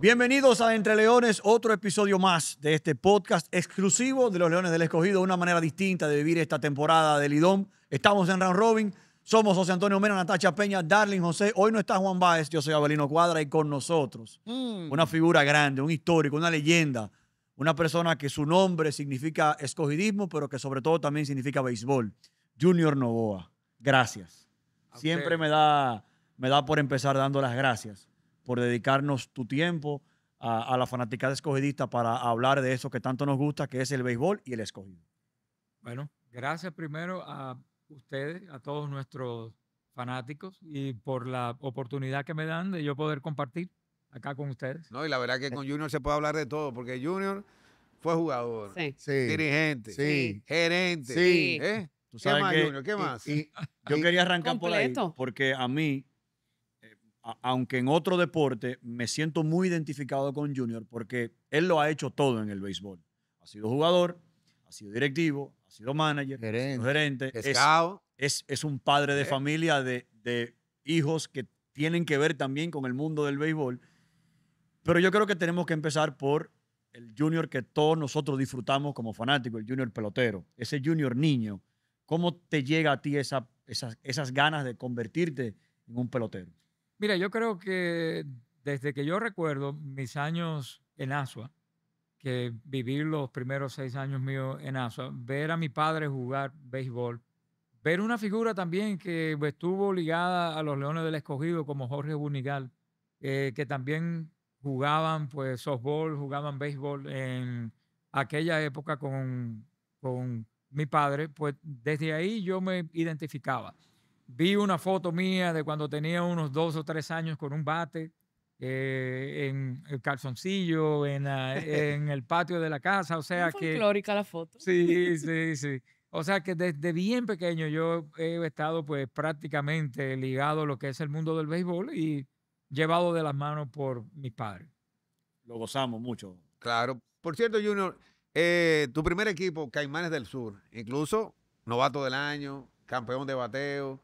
Bienvenidos a Entre Leones, otro episodio más de este podcast exclusivo de los Leones del Escogido, una manera distinta de vivir esta temporada del IDOM. Estamos en Round Robin, somos José Antonio Mena, Natacha Peña, Darling José. Hoy no está Juan Báez, yo soy Abelino Cuadra y con nosotros mm. una figura grande, un histórico, una leyenda, una persona que su nombre significa escogidismo, pero que sobre todo también significa béisbol. Junior Novoa, gracias. Siempre me da, me da por empezar dando las gracias por dedicarnos tu tiempo a, a la fanaticada escogidista para hablar de eso que tanto nos gusta, que es el béisbol y el escogido. Bueno, gracias primero a ustedes, a todos nuestros fanáticos y por la oportunidad que me dan de yo poder compartir acá con ustedes. No, y la verdad que con Junior se puede hablar de todo, porque Junior fue jugador, sí. dirigente, sí. gerente. Sí. ¿eh? ¿Tú sabes ¿Qué más, Junior? ¿Qué más? yo quería arrancar por ahí, porque a mí aunque en otro deporte me siento muy identificado con Junior porque él lo ha hecho todo en el béisbol. Ha sido jugador, ha sido directivo, ha sido manager, gerente, Es, un padre de eh. familia de, hijos que tienen que ver también con el mundo del béisbol. Pero yo creo que tenemos que empezar por el Junior que todos nosotros disfrutamos como fanáticos, el Junior pelotero, ese Junior niño. ¿Cómo te llega a ti esa, esas, esas ganas de convertirte en un pelotero? Mira, yo creo que desde que yo recuerdo mis años en Asua, que viví los primeros seis años míos en Asua, ver a mi padre jugar béisbol, ver una figura también que estuvo ligada a los Leones del Escogido como Jorge Bunigal, eh, que también jugaban pues softball, jugaban béisbol en aquella época con, con mi padre, pues desde ahí yo me identificaba. Vi una foto mía de cuando tenía unos dos o tres años con un bate eh, en el calzoncillo, en, el patio de la casa, o sea que... Folclórica la foto. Sí, sí, sí. O sea que desde bien pequeño yo he estado pues prácticamente ligado a lo que es el mundo del béisbol y llevado de las manos por mis padres. Lo gozamos mucho. Claro. Por cierto, Junior, eh, tu primer equipo, Caimanes del Sur, incluso novato del año, campeón de bateo,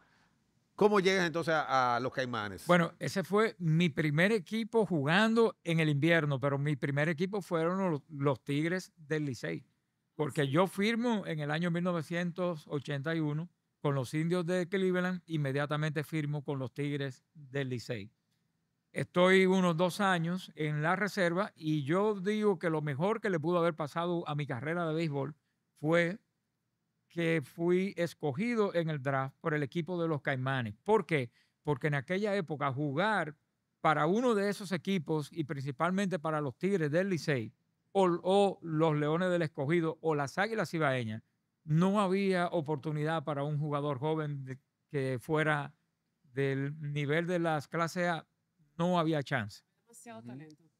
¿Cómo llegas entonces a, los Caimanes? Bueno, ese fue mi primer equipo jugando en el invierno, pero mi primer equipo fueron los, Tigres del Licey, porque yo firmo en el año 1981 con los indios de Cleveland, inmediatamente firmo con los Tigres del Licey. Estoy unos dos años en la reserva y yo digo que lo mejor que le pudo haber pasado a mi carrera de béisbol fue que fui escogido en el draft por el equipo de los Caimanes. ¿Por qué? Porque en aquella época jugar para uno de esos equipos y principalmente para los Tigres del Licey o, los Leones del Escogido o las Águilas Ibaeñas, no había oportunidad para un jugador joven que fuera del nivel de las clases A, no había chance.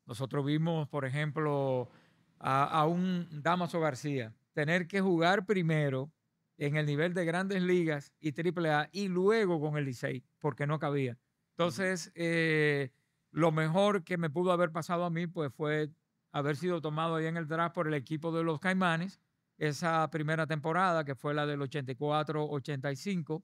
Nosotros vimos, por ejemplo, a, a un Damaso García tener que jugar primero en el nivel de grandes ligas y AAA y luego con el Licey, porque no cabía. Entonces, eh, lo mejor que me pudo haber pasado a mí pues, fue haber sido tomado ahí en el draft por el equipo de los Caimanes, esa primera temporada que fue la del 84-85,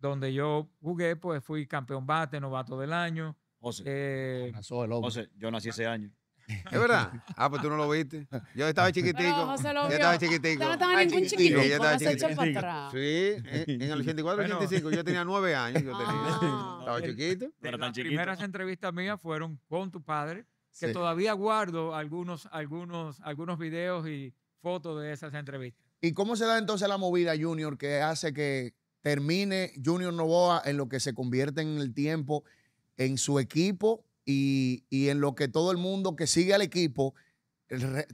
donde yo jugué, pues fui campeón bate, novato del año. José, eh, José yo nací ese año. ¿Es verdad? Ah, pues tú no lo viste. Yo estaba chiquitico. yo estaba chiquitico. Yo no estaba ah, ningún chiquitico. Sí, Sí, eh, en el 84, 85. Yo tenía nueve años. Yo ah. Estaba chiquito. Pero tan las primeras entrevistas mías fueron con tu padre, que todavía guardo algunos, algunos, algunos videos y fotos de esas entrevistas. ¿Y cómo se da entonces la movida, Junior, que hace que termine Junior Novoa en lo que se convierte en el tiempo en su equipo y, en lo que todo el mundo que sigue al equipo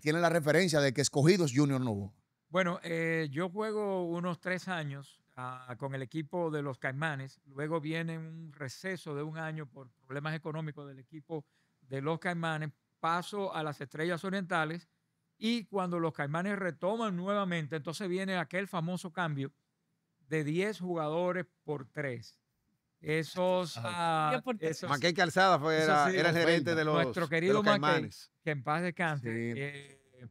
tiene la referencia de que escogido es Junior Novo. Bueno, eh, yo juego unos tres años ah, con el equipo de los Caimanes. Luego viene un receso de un año por problemas económicos del equipo de los Caimanes. Paso a las Estrellas Orientales y cuando los Caimanes retoman nuevamente, entonces viene aquel famoso cambio de 10 jugadores por 3. Esos, ah, Calzada fue, era, gerente de los Nuestro querido los que en paz descanse, eh,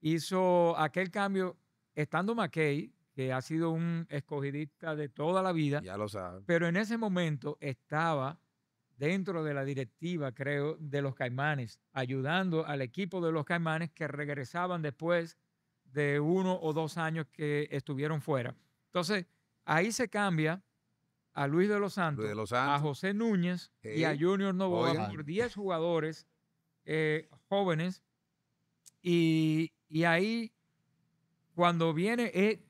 hizo aquel cambio, estando Mackay que ha sido un escogidista de toda la vida. Ya lo sabe. Pero en ese momento estaba dentro de la directiva, creo, de los Caimanes, ayudando al equipo de los Caimanes que regresaban después de uno o dos años que estuvieron fuera. Entonces, ahí se cambia a Luis de los Santos, a José Núñez y a Junior Novoa por 10 jugadores eh, jóvenes. Y, ahí, cuando viene eh,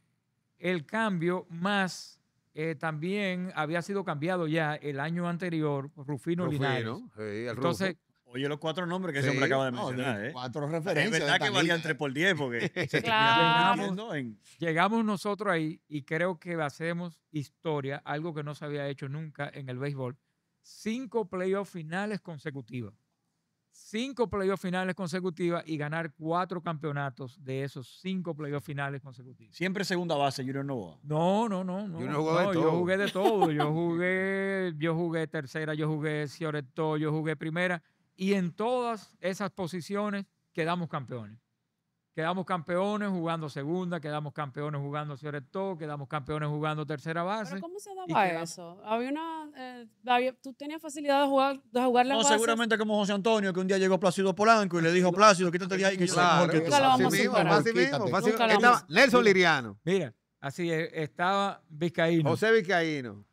el cambio, más eh, también había sido cambiado ya el año anterior, Rufino, Linares. Entonces, Oye, los cuatro nombres que siempre ese hombre acaba de mencionar. ¿eh? Cuatro referencias. Es verdad que valían 3 por 10 porque llegamos, en... llegamos nosotros ahí y creo que hacemos historia, algo que no se había hecho nunca en el béisbol. Cinco playoffs finales consecutivas. Cinco playoffs finales consecutivas y ganar cuatro campeonatos de esos cinco playoffs finales consecutivos. Siempre segunda base, Junior Novoa. No, no, no. no, yo, no, jugué de todo. Yo jugué Yo jugué, tercera, yo jugué Cioreto, yo jugué primera. Y en todas esas posiciones quedamos campeones. Quedamos campeones jugando segunda, quedamos campeones jugando todo, quedamos campeones jugando tercera base. cómo se daba eso? Había una, eh, ¿Tú tenías facilidad de jugar, de jugar No, seguramente como José Antonio, que un día llegó Plácido Polanco y le dijo, Plácido, quítate de ahí que que Nelson Liriano. Mira, así estaba Vizcaíno. José Vizcaíno.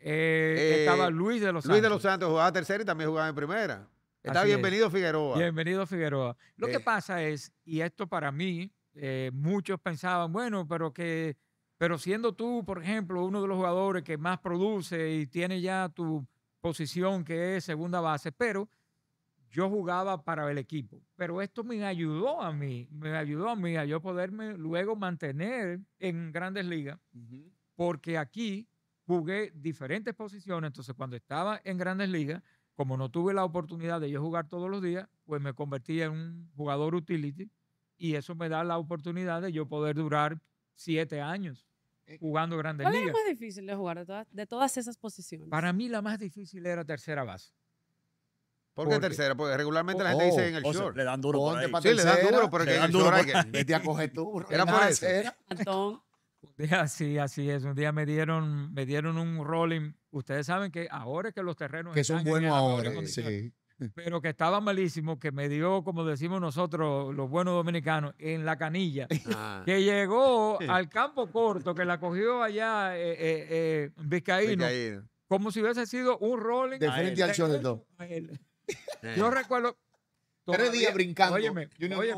Eh, eh, estaba Luis de los Santos. Luis de los Santos jugaba tercera y también jugaba en primera. Está bienvenido Figueroa. Bienvenido Figueroa. Lo que eh. pasa es, y esto para mí, eh, muchos pensaban, bueno, pero que, pero siendo tú, por ejemplo, uno de los jugadores que más produce y tiene ya tu posición que es segunda base, pero yo jugaba para el equipo. Pero esto me ayudó a mí, me ayudó a mí a yo poderme luego mantener en grandes ligas, porque aquí jugué diferentes posiciones, entonces cuando estaba en grandes ligas, como no tuve la oportunidad de yo jugar todos los días, pues me convertí en un jugador utility y eso me da la oportunidad de yo poder durar siete años eh, jugando grandes ligas. ¿Cuál es la más difícil de jugar de todas, esas posiciones? Para mí la más difícil era tercera base. ¿Por qué tercera? Porque regularmente la gente oh, dice en el short. le dan duro por ahí. Sí, le dan duro, pero que en el short hay que... Vete a coger tú. Era por eso. Antón, un día, sí, así es. Un día me dieron, me dieron un rolling. Ustedes saben que ahora es que los terrenos. Que son buenos ahora, sí. Pero que estaba malísimo, que me dio, como decimos nosotros, los buenos dominicanos, en la canilla. Ah. Que llegó al campo corto, que la cogió allá eh, eh, eh Vizcaíno, Como si hubiese sido un rolling. De frente al Yo recuerdo, Todavía, tres días brincando. oye,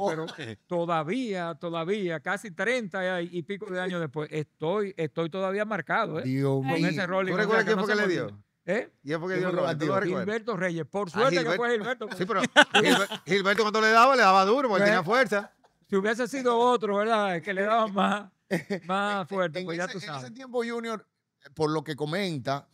pero eh. todavía, todavía, casi 30 y pico de años después, estoy, estoy todavía marcado, ¿eh? Dios con ese rol. ¿Tú recuerdas quién fue que, le dio? ¿Eh? Y es porque dio Gilberto Reyes, por ah, suerte que fue Gilberto. Sí, pero Gilberto, cuando le daba, le daba duro, porque tenía pues, fuerza. Si hubiese sido otro, ¿verdad? Que le daba más, más fuerte, pues En ese tiempo, Junior, por lo que comenta,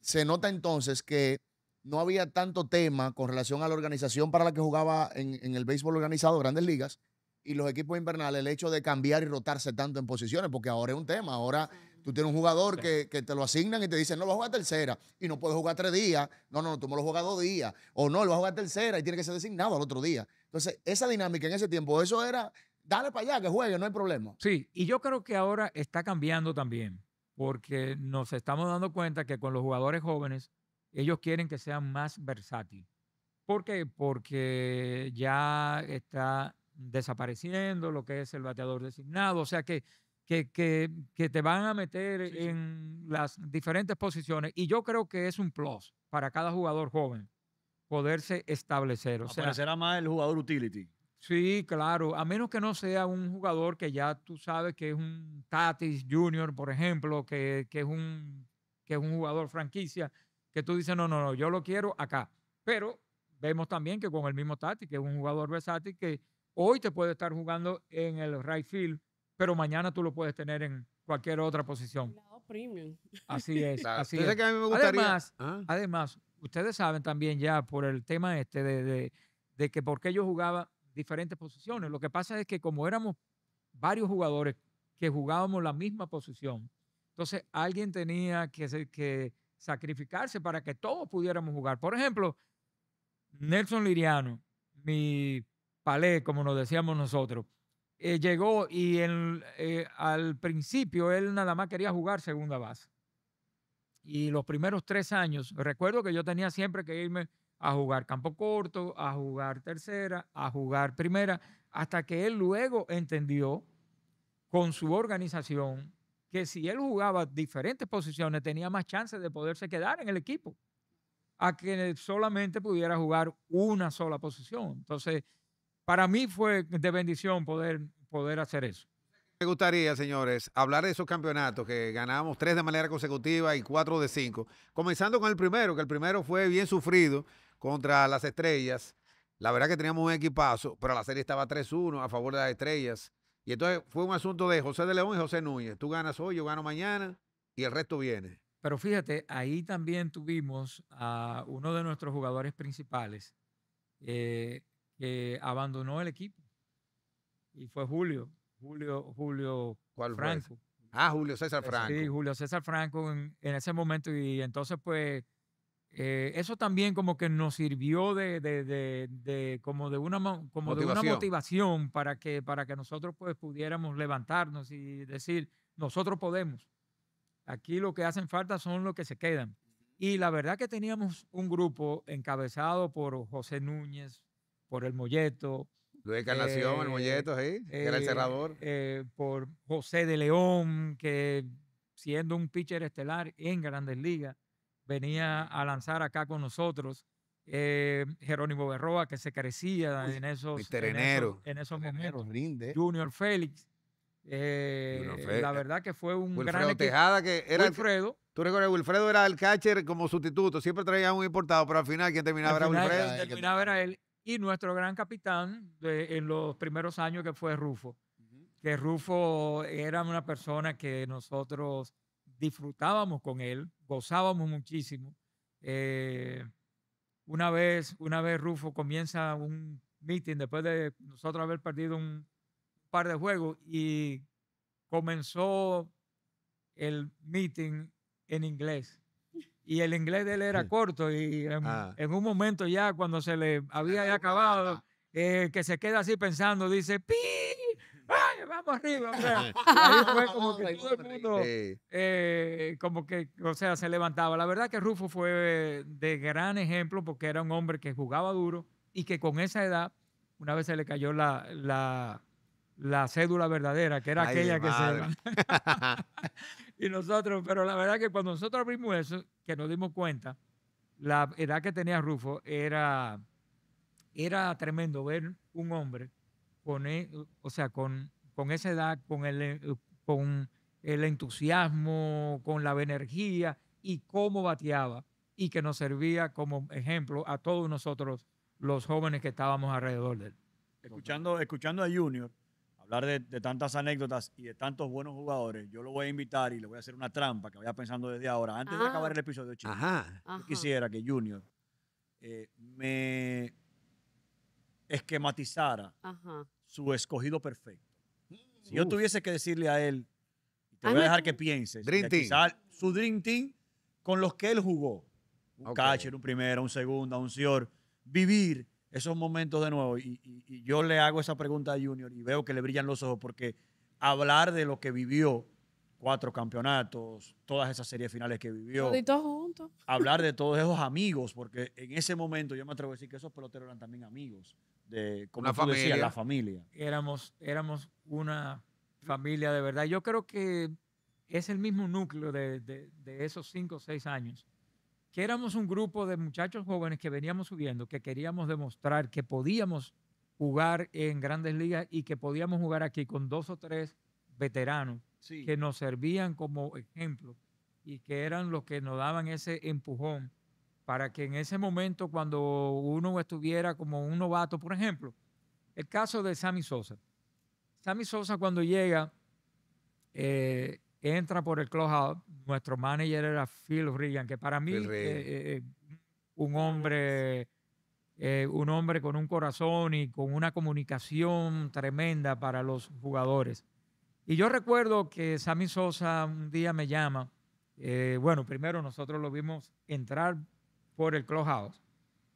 se nota entonces que no había tanto tema con relación a la organización para la que jugaba en, el béisbol organizado, grandes ligas, y los equipos invernales, el hecho de cambiar y rotarse tanto en posiciones, porque ahora es un tema, ahora tú tienes un jugador que, te lo asignan y te dicen, no, va a jugar tercera, y no puedes jugar tres días, no, no, no, tú me lo jugado dos días, o no, lo vas a jugar tercera y tiene que ser designado al otro día. Entonces, esa dinámica en ese tiempo, eso era, dale para allá, que juegue, no hay problema. Sí, y yo creo que ahora está cambiando también, porque nos estamos dando cuenta que con los jugadores jóvenes, ellos quieren que sean más versátil. ¿Por qué? Porque ya está desapareciendo lo que es el bateador designado, o sea que, que, te van a meter en las diferentes posiciones y yo creo que es un plus para cada jugador joven poderse establecer. O sea, más el jugador utility. Sí, claro, a menos que no sea un jugador que ya tú sabes que es un Tatis Junior, por ejemplo, que, es, un, que es un jugador franquicia, que tú dices, no, no, no, yo lo quiero acá. Pero vemos también que con el mismo Tati, que es un jugador versátil que hoy te puede estar jugando en el right field, pero mañana tú lo puedes tener en cualquier otra posición. Así es, así es. Ah. Además, ustedes saben también ya por el tema este de, que por qué yo jugaba diferentes posiciones. Lo que pasa es que como éramos varios jugadores que jugábamos la misma posición, entonces alguien tenía que, que sacrificarse para que todos pudiéramos jugar. Por ejemplo, Nelson Liriano, mi palé, como nos decíamos nosotros, eh, llegó y eh, al principio él nada más quería jugar segunda base. Y los primeros tres años, recuerdo que yo tenía siempre que irme a jugar campo corto, a jugar tercera, a jugar primera, hasta que él luego entendió con su organización, que si él jugaba diferentes posiciones tenía más chances de poderse quedar en el equipo a que solamente pudiera jugar una sola posición. Entonces, para mí fue de bendición poder, poder hacer eso. Me gustaría, señores, hablar de esos campeonatos que ganamos tres de manera consecutiva y cuatro de cinco. Comenzando con el primero, que el primero fue bien sufrido contra las estrellas. La verdad que teníamos un equipazo, pero la serie estaba 3-1 a favor de las estrellas. Y entonces fue un asunto de José de León y José Núñez. Tú ganas hoy, yo gano mañana y el resto viene. Pero fíjate, ahí también tuvimos a uno de nuestros jugadores principales eh, que abandonó el equipo. Y fue Julio, Julio, Julio ¿Cuál Franco. Ah, Julio César Franco. Sí, Julio César Franco en ese momento. Y entonces, pues, eh, eso también como que nos sirvió de, como de una como motivación. de una motivación para que para que nosotros pues pudiéramos levantarnos y decir nosotros podemos aquí lo que hacen falta son los que se quedan y la verdad que teníamos un grupo encabezado por José Núñez por el Molleto Luis el eh, Molleto, sí, que era el eh, cerrador. por José de León, que siendo un pitcher estelar en Grandes Ligas, venía a lanzar acá con nosotros. Eh, Jerónimo Berroa, que se crecía en esos, en momentos. Eh, Junior Félix. la eh, verdad que fue un gran Tejada que era Wilfredo. Tú recuerdas, Wilfredo era el catcher como sustituto, siempre traía un importado, pero al final quien terminaba era Wilfredo. él y nuestro gran capitán en los primeros años que fue Rufo. Que Rufo era una persona que nosotros disfrutábamos con él, gozábamos muchísimo. Eh, una, vez, una vez Rufo comienza un meeting después de nosotros haber perdido un par de juegos y comenzó el meeting en inglés. Y el inglés de él era corto y ah. en, un momento ya cuando se le había acabado, eh, que se queda así pensando, dice, ¡Pi! arriba. ahí fue como que todo el mundo, eh, como que, o sea, se levantaba. La verdad que Rufo fue de gran ejemplo porque era un hombre que jugaba duro y que con esa edad, una vez se le cayó la, la, cédula verdadera, que era aquella que se... y nosotros, pero la verdad que cuando nosotros vimos eso, que nos dimos cuenta, la edad que tenía Rufo era, era tremendo ver un hombre poner, o sea, con con esa edad, con el, eh, con el entusiasmo, con la energía y cómo bateaba y que nos servía como ejemplo a todos nosotros los jóvenes que estábamos alrededor de él. Escuchando, escuchando a Junior hablar de, tantas anécdotas y de tantos buenos jugadores, yo lo voy a invitar y le voy a hacer una trampa que vaya pensando desde ahora. Antes de ah. acabar el episodio, yo quisiera que Junior eh, me esquematizara su escogido perfecto. Si yo tuviese que decirle a él, te voy a ah, dejar que piense. su Dream Team con los que él jugó. Un catcher, un primero, un segundo, un señor. Vivir esos momentos de nuevo. Y, yo le hago esa pregunta a Junior y veo que le brillan los ojos porque hablar de lo que vivió, cuatro campeonatos, todas esas series finales que vivió. juntos. Hablar de todos esos amigos, porque en ese momento yo me atrevo a decir que esos peloteros eran también amigos como la familia. la familia. Éramos, éramos una familia de verdad. Yo creo que es el mismo núcleo de, esos cinco o seis años, que éramos un grupo de muchachos jóvenes que veníamos subiendo, que queríamos demostrar que podíamos jugar en grandes ligas y que podíamos jugar aquí con dos o tres veteranos que nos servían como ejemplo y que eran los que nos daban ese empujón para que en ese momento cuando uno estuviera como un novato, por ejemplo, el caso de Sammy Sosa. Sammy Sosa cuando llega, eh, entra por el clubhouse, nuestro manager era Phil Reagan, que para mí es eh, eh, un hombre... un hombre con un corazón y con una comunicación tremenda para los jugadores. Y yo recuerdo que Sammy Sosa un día me llama, bueno, primero nosotros lo vimos entrar por el clubhouse.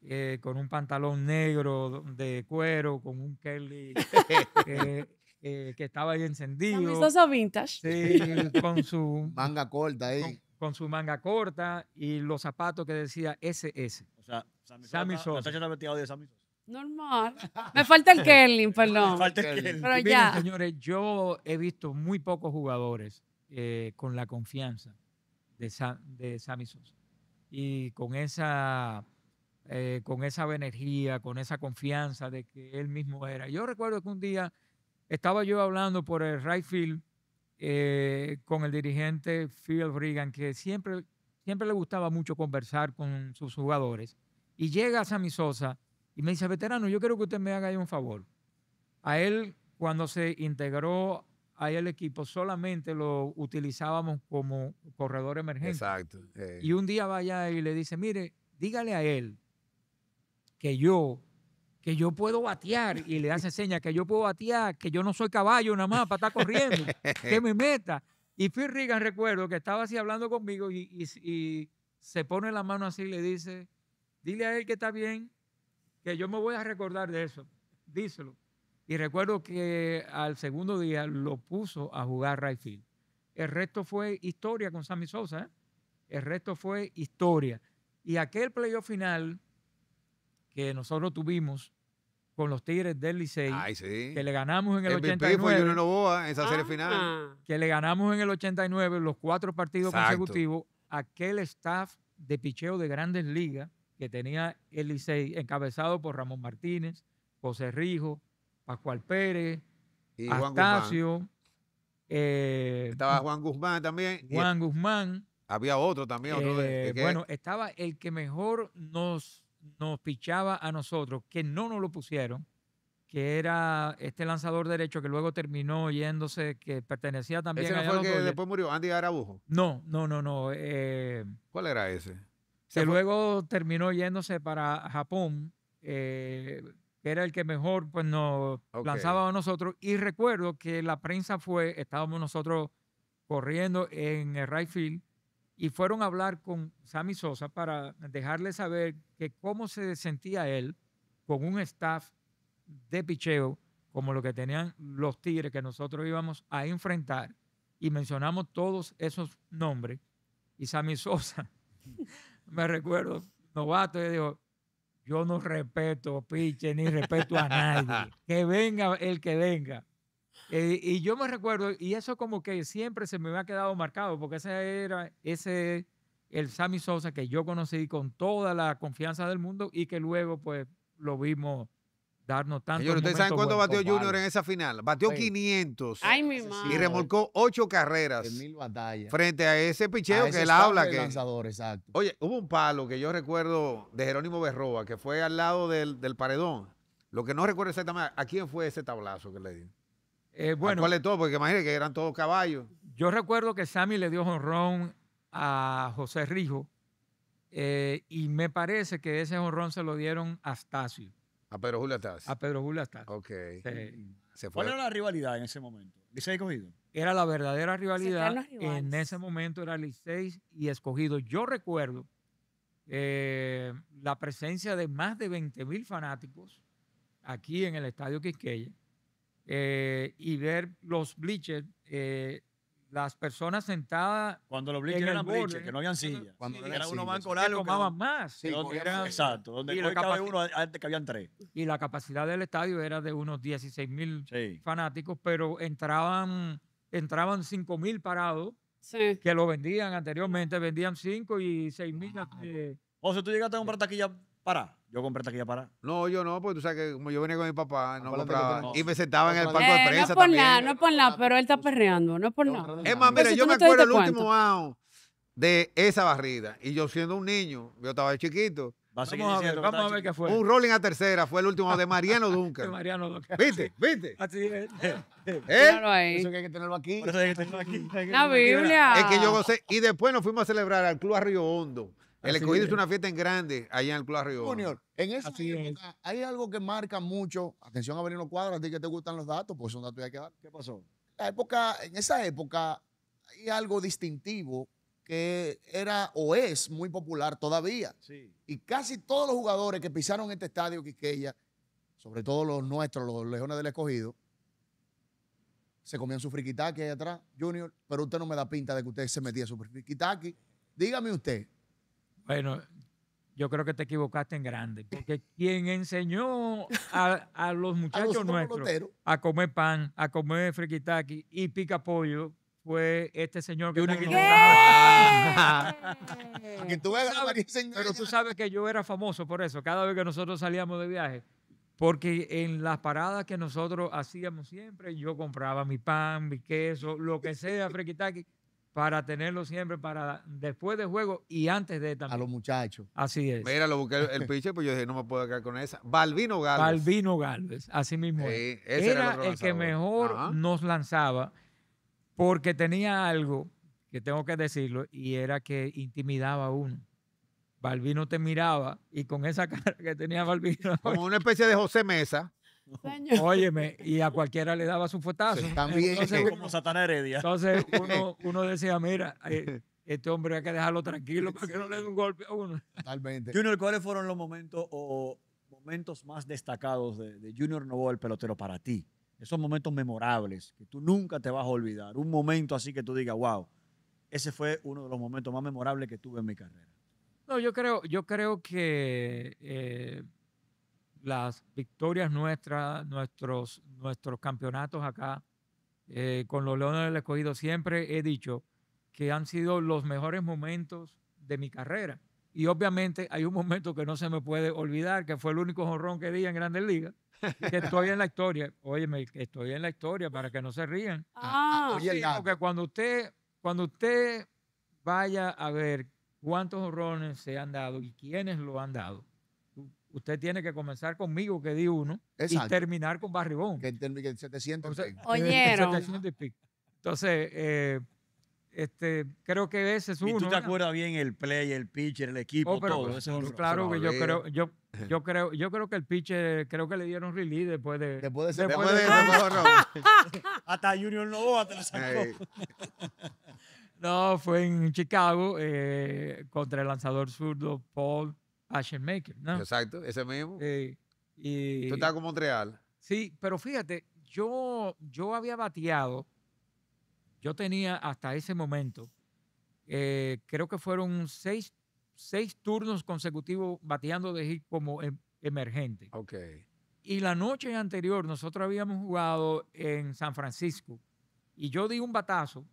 Eh, con un pantalón negro de cuero, con un Kelly eh, eh, que estaba ahí encendido. Sosa vintage. Sí, con su manga corta ahí. Con, su manga corta y los zapatos que decía SS. O sea, Sammy, Sosa. de Sammy Sosa. Normal. Me falta el Kelly, perdón. Me falta el Kelly. Pero ya. señores, yo he visto muy pocos jugadores eh, con la confianza de, de Sammy Sosa y con esa, eh, con esa energía, con esa confianza de que él mismo era. Yo recuerdo que un día estaba yo hablando por el right field eh, con el dirigente Phil Reagan, que siempre, siempre le gustaba mucho conversar con sus jugadores. Y llega Sammy Sosa y me dice, veterano, yo quiero que usted me haga un favor. A él, cuando se integró ahí el equipo solamente lo utilizábamos como corredor emergente. Exacto. Y eh. un día vaya y le dice, mire, dígale a él que yo, que yo puedo batear, y le hace señas que yo puedo batear, que yo no soy caballo nada más para estar corriendo, que me meta. Y Phil Reagan, recuerdo que estaba así hablando conmigo y se pone la mano así y le dice, dile a él que está bien, que yo me voy a recordar de eso, díselo. Y recuerdo que al segundo día lo puso a jugar right El resto fue historia con Sammy Sosa. ¿eh? El resto fue historia. Y aquel playoff final que nosotros tuvimos con los Tigres del Licey, que le ganamos en el, 89. Ah. final. Que le ganamos en el 89 los cuatro partidos consecutivos. Aquel staff de picheo de grandes ligas que tenía el Licey, encabezado por Ramón Martínez, José Rijo, Pascual Pérez, y Astacio. Eh, estaba Juan Guzmán también. Juan Guzmán. Había otro también. Eh, bueno, estaba el que mejor nos, nos pichaba a nosotros, que no nos lo pusieron, que era este lanzador derecho que luego terminó yéndose, que pertenecía también ¿Ese fue que después murió, Andy Arabujo? No, no, no, no. Eh, ¿Cuál era ese? Que luego terminó yéndose para Japón era el que mejor pues, nos lanzaba a nosotros. Y recuerdo que la prensa fue, estábamos nosotros corriendo en el right y fueron a hablar con Sammy Sosa para dejarle saber que cómo se sentía él con un staff de picheo como lo que tenían los Tigres que nosotros íbamos a enfrentar y mencionamos todos esos nombres y Sammy Sosa me recuerdo novato y dijo yo no respeto piche ni respeto a nadie. que venga el que venga. Eh, y yo me recuerdo, y eso como que siempre se me ha quedado marcado, porque ese era ese el Sammy Sosa que yo conocí con toda la confianza del mundo y que luego pues lo vimos darnos tanto. ¿ustedes saben cuánto batió Junior en esa final? Batió 500 y remolcó ocho carreras frente a ese picheo que él habla. Que... Oye, hubo un palo que yo recuerdo de Jerónimo Berroa que fue al lado del, paredón. Lo que no recuerdo exactamente, ¿a quién fue ese tablazo que le di? Eh, bueno, ¿Cuál es todo? Porque imagínate que eran todos caballos. Yo recuerdo que Sammy le dio honrón a José Rijo eh, y me parece que ese honrón se lo dieron a Stasio a Pedro Julio A Pedro Julio Taz. Ok. Se fue. ¿Cuál era la rivalidad en ese momento? ¿Licey escogido? Era la verdadera rivalidad. En ese momento era Licey y escogido. Yo recuerdo eh, la presencia de más de 20 mil fanáticos aquí en el Estadio Quisqueya eh, y ver los bleachers eh, las personas sentadas cuando los bleachers eran bleachers, que no habían sillas. Cuando era uno banco largo. Tomaban más. Sí, exacto, donde y uno, antes que habían tres. Y la capacidad del estadio era de unos 16 mil fanáticos, pero entraban, entraban 5 mil parados que lo vendían anteriormente, vendían 5 y 6 mil. o sea, tú llegaste a comprar taquilla yo compré taquilla para. No, yo no, porque tú sabes que como yo venía con mi papá, ah, no compraba. Y me sentaba en el palco de prensa. No es por nada, no es por nada, pero él está perreando, no es por nada. Es más, mira, yo me acuerdo el último round de esa barrida. Y yo siendo un niño, yo estaba chiquito. Vamos, a ver, qué fue. Un rolling a tercera fue el último de Mariano Duncan. de Mariano Duncan. ¿Viste? ¿Viste? Así es. ¿Eh? Eso que hay que tenerlo aquí. eso hay que tenerlo aquí. La Biblia. Es que yo gocé. Y después nos fuimos a celebrar al Club Arroyo Hondo. El escogido es. una fiesta en grande allá en el Club Arriba Junior, en esa época, ah, hay algo que marca mucho. Atención, a los Cuadra, a ti que te gustan los datos, pues son datos que hay que dar. ¿Qué pasó? La época, en esa época, hay algo distintivo que era o es muy popular todavía. Y casi todos los jugadores que pisaron este estadio Quiqueya, sobre todo los nuestros, los Leones del Escogido, se comían su frikitaki allá atrás, Junior, pero usted no me da pinta de que usted se metía su frikitaki Dígame usted, bueno, yo creo que te equivocaste en grande, porque quien enseñó a, los muchachos nuestros a comer pan, a comer frikitaki y pica pollo fue este señor que tú Pero tú sabes que yo era famoso por eso, cada vez que nosotros salíamos de viaje, porque en las paradas que nosotros hacíamos siempre, yo compraba mi pan, mi queso, lo que sea, frikitaki para tenerlo siempre para después del juego y antes de también. A los muchachos. Así es. Mira, lo busqué el pitcher, pues yo dije, no me puedo quedar con esa. Balvino Galvez. Balvino Galvez, así mismo. era, el, que mejor nos lanzaba porque tenía algo que tengo que decirlo y era que intimidaba a uno. Balvino te miraba y con esa cara que tenía Balvino. Como una especie de José Mesa. Óyeme, y a cualquiera le daba su fotazo. también. Entonces, Heredia. Entonces uno, decía, mira, eh, este hombre hay que dejarlo tranquilo para que no le dé un golpe a uno. Totalmente. Junior, ¿cuáles fueron los momentos o momentos más destacados de, Junior Novo el pelotero, para ti? Esos momentos memorables que tú nunca te vas a olvidar. Un momento así que tú digas, wow, ese fue uno de los momentos más memorables que tuve en mi carrera. No, yo creo, yo creo que... Eh, las victorias nuestras, nuestros, nuestros campeonatos acá, eh, con los Leones del Escogido, siempre he dicho que han sido los mejores momentos de mi carrera. Y obviamente hay un momento que no se me puede olvidar, que fue el único jorrón que di en Grandes Ligas, que estoy en la historia. Óyeme, estoy en la historia para que no se rían. Ah, ah, ah, ah porque cuando usted, cuando usted vaya a ver cuántos jorrones se han dado y quiénes lo han dado, Usted tiene que comenzar conmigo, que di uno, y terminar con Barribón. Que, que 700 Entonces, pico. Entonces, eh, este, creo que ese es uno. Y tú te acuerdas bien el play, el pitcher, el equipo, oh, todo. Pues, claro que yo creo, yo, yo creo, yo creo que el pitcher, creo que le dieron release después de. Después de ser, después, de, Hasta Junior Novoa te lo sacó. no, fue en Chicago eh, contra el lanzador zurdo Paul Asher Maker, ¿no? Exacto, ese mismo. Eh, Tú estás con Montreal. Sí, pero fíjate, yo, yo había bateado, yo tenía hasta ese momento, eh, creo que fueron seis, turnos consecutivos bateando de hit como em, emergente. Ok. Y la noche anterior nosotros habíamos jugado en San Francisco y yo di un batazo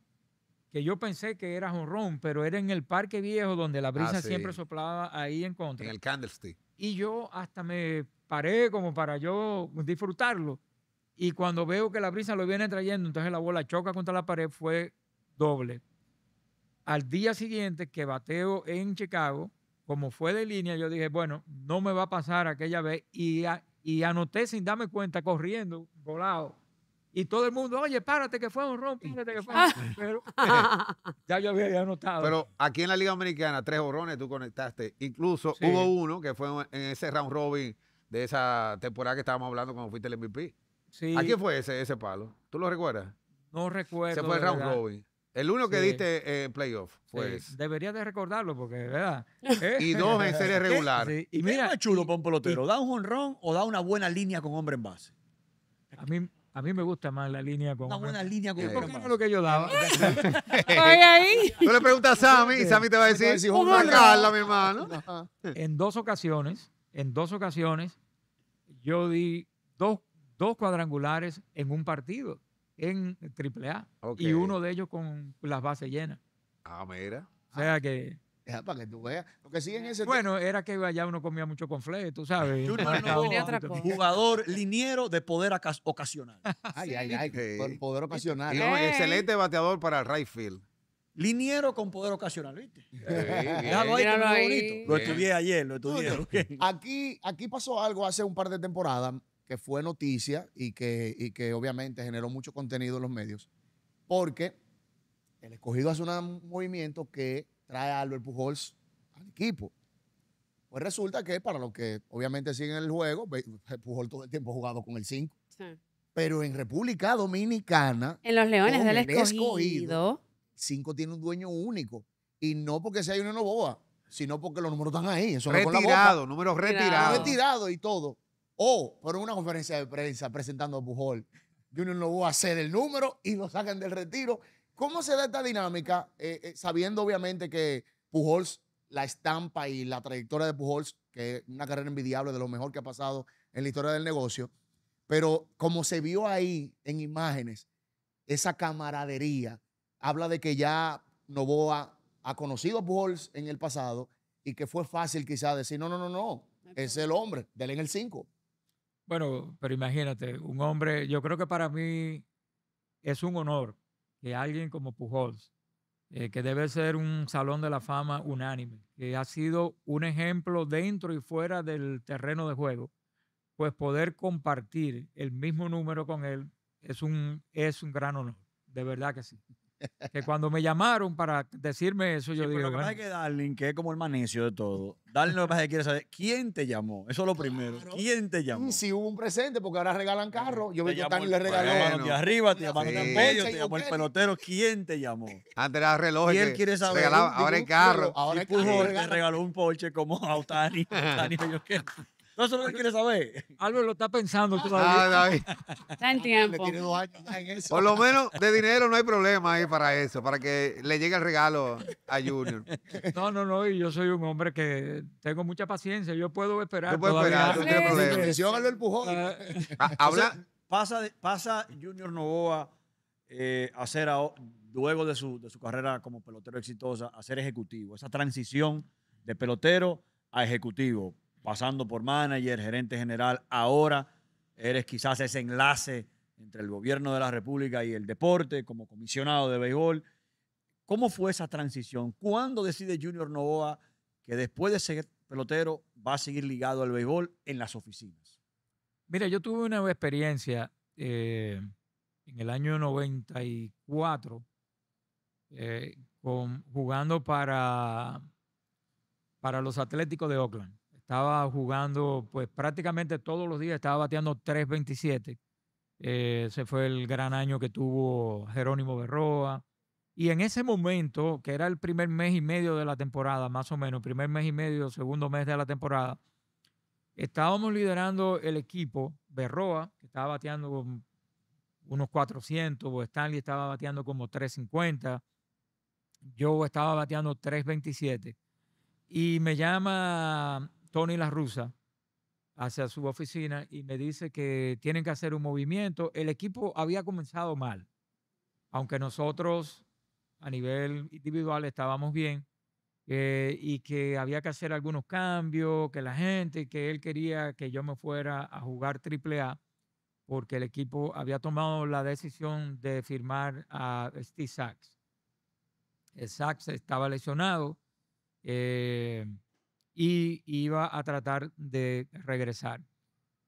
que yo pensé que era honrón, pero era en el Parque Viejo donde la brisa ah, siempre soplaba ahí en contra. En el Candlestick. Y yo hasta me paré como para yo disfrutarlo. Y cuando veo que la brisa lo viene trayendo, entonces la bola choca contra la pared, fue doble. Al día siguiente que bateo en Chicago, como fue de línea, yo dije, bueno, no me va a pasar aquella vez. Y, y anoté sin darme cuenta, corriendo, volado y todo el mundo, oye, párate que fue un ron, que fue ah. Pero ya yo había anotado. Pero aquí en la Liga Americana, tres horrones tú conectaste. Incluso hubo uno que fue en ese round robin de esa temporada que estábamos hablando cuando fuiste el MVP. Sí. ¿A quién fue ese, ese palo? ¿Tú lo recuerdas? No recuerdo. Se fue el round robin. El uno que diste en eh, playoff fue eh, sí. de recordarlo porque, ¿verdad? Y dos en serie regular. Y mira, ¿Qué chulo para un pelotero? ¿Da un jonrón o da una buena línea con hombre en base? A mí, a mí me gusta más la línea con. Una línea con. Eh, Porque es lo que yo daba. Ahí, ahí. Tú le preguntas a Sammy y Sammy te va a decir, si un Carla, mi hermano. En dos ocasiones, en dos ocasiones, yo di dos, cuadrangulares en un partido en AAA. A Y uno de ellos con las bases llenas. Ah, mira. O sea que para que tú veas. Lo que sigue ese Bueno, era que allá uno comía mucho confleto, ¿sabes? jugador liniero de poder ocasional. Ay, ay, ay, poder ocasional. Eh. excelente bateador para el right Liniero con poder ocasional, ¿viste? Lo estudié ayer, lo estudié. aquí, aquí pasó algo hace un par de temporadas que fue noticia y que, y que obviamente generó mucho contenido en los medios, porque el escogido hace un movimiento que trae a Albert Pujols al equipo. Pues resulta que para los que obviamente siguen el juego, Pujols todo el tiempo ha jugado con el 5. Pero en República Dominicana. En los Leones del escogido. 5 tiene un dueño único. Y no porque sea Junior Novoa, sino porque los números están ahí. Eso retirado, números retirados. Retirado y todo. O por una conferencia de prensa presentando a Pujol. Junior Novoa cede el número y lo sacan del retiro ¿Cómo se da esta dinámica, eh, eh, sabiendo obviamente que Pujols, la estampa y la trayectoria de Pujols, que es una carrera envidiable de lo mejor que ha pasado en la historia del negocio, pero como se vio ahí en imágenes, esa camaradería, habla de que ya Novoa ha conocido a Pujols en el pasado y que fue fácil quizás decir, no, no, no, no, es el hombre, dele en el 5. Bueno, pero imagínate, un hombre, yo creo que para mí es un honor que eh, alguien como Pujols, eh, que debe ser un salón de la fama unánime, que ha sido un ejemplo dentro y fuera del terreno de juego, pues poder compartir el mismo número con él es un, es un gran honor, de verdad que sí que cuando me llamaron para decirme eso, yo digo. Lo que pasa es que Darling, que es como el manecio de todo, Darling lo que pasa es que quiere saber quién te llamó. Eso es lo primero. ¿Quién te llamó? Si hubo un presente, porque ahora regalan carro. Yo veo que Tani le regaló. Te llamaron de arriba, te llamaron de medio, te llamó el pelotero. ¿Quién te llamó? Antes era reloj. ¿Quién quiere saber? ahora el carro. Ahora el carro. Te regaló un Porsche como a Otani. Otani, yo qué. No solo quiere saber. Álvaro lo está pensando ah, todavía. Ah, está en tiempo. Por lo menos de dinero no hay problema ahí para eso, para que le llegue el regalo a Junior. No, no, no. Y yo soy un hombre que tengo mucha paciencia. Yo puedo esperar. Yo puedo esperar, no tiene problema. Ah, habla. Pasa, pasa Junior Novoa eh, a ser, luego de su, de su carrera como pelotero exitosa, a ser ejecutivo. Esa transición de pelotero a ejecutivo pasando por manager, gerente general, ahora eres quizás ese enlace entre el gobierno de la República y el deporte como comisionado de béisbol. ¿Cómo fue esa transición? ¿Cuándo decide Junior Novoa que después de ser pelotero va a seguir ligado al béisbol en las oficinas? Mira, yo tuve una experiencia eh, en el año 94 eh, con, jugando para, para los Atléticos de Oakland. Estaba jugando, pues prácticamente todos los días, estaba bateando 3.27. Eh, ese fue el gran año que tuvo Jerónimo Berroa. Y en ese momento, que era el primer mes y medio de la temporada, más o menos, primer mes y medio, segundo mes de la temporada, estábamos liderando el equipo, Berroa, que estaba bateando unos 400, o Stanley estaba bateando como 350, yo estaba bateando 327. Y me llama Tony La Rusa hacia su oficina y me dice que tienen que hacer un movimiento. El equipo había comenzado mal, aunque nosotros a nivel individual estábamos bien eh, y que había que hacer algunos cambios, que la gente, que él quería que yo me fuera a jugar triple A porque el equipo había tomado la decisión de firmar a Steve Sachs. El Sachs estaba lesionado. Eh, y iba a tratar de regresar.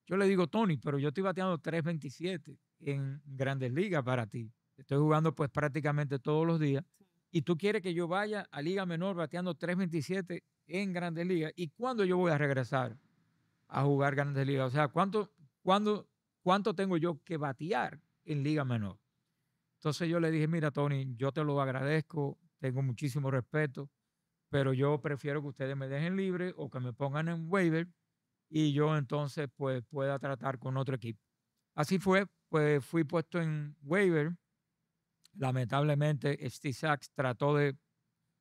Yo le digo, Tony, pero yo estoy bateando 3.27 en grandes ligas para ti. Estoy jugando pues prácticamente todos los días. Y tú quieres que yo vaya a Liga Menor bateando 3.27 en grandes ligas. ¿Y cuándo yo voy a regresar a jugar grandes ligas? O sea, ¿cuánto, cuánto tengo yo que batear en Liga Menor? Entonces yo le dije, mira, Tony, yo te lo agradezco, tengo muchísimo respeto pero yo prefiero que ustedes me dejen libre o que me pongan en waiver y yo entonces pues pueda tratar con otro equipo. Así fue, pues fui puesto en waiver. Lamentablemente Steve Sachs trató de,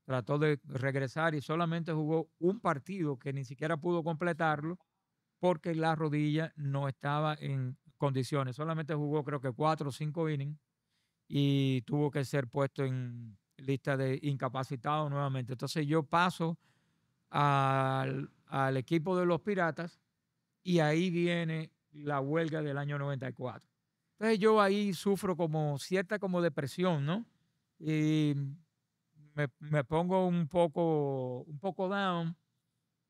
trató de regresar y solamente jugó un partido que ni siquiera pudo completarlo porque la rodilla no estaba en condiciones. Solamente jugó creo que cuatro o cinco innings y tuvo que ser puesto en, lista de incapacitados nuevamente. Entonces yo paso al, equipo de los Piratas y ahí viene la huelga del año 94. Entonces yo ahí sufro como cierta como depresión, ¿no? Y me, pongo un poco, un poco down.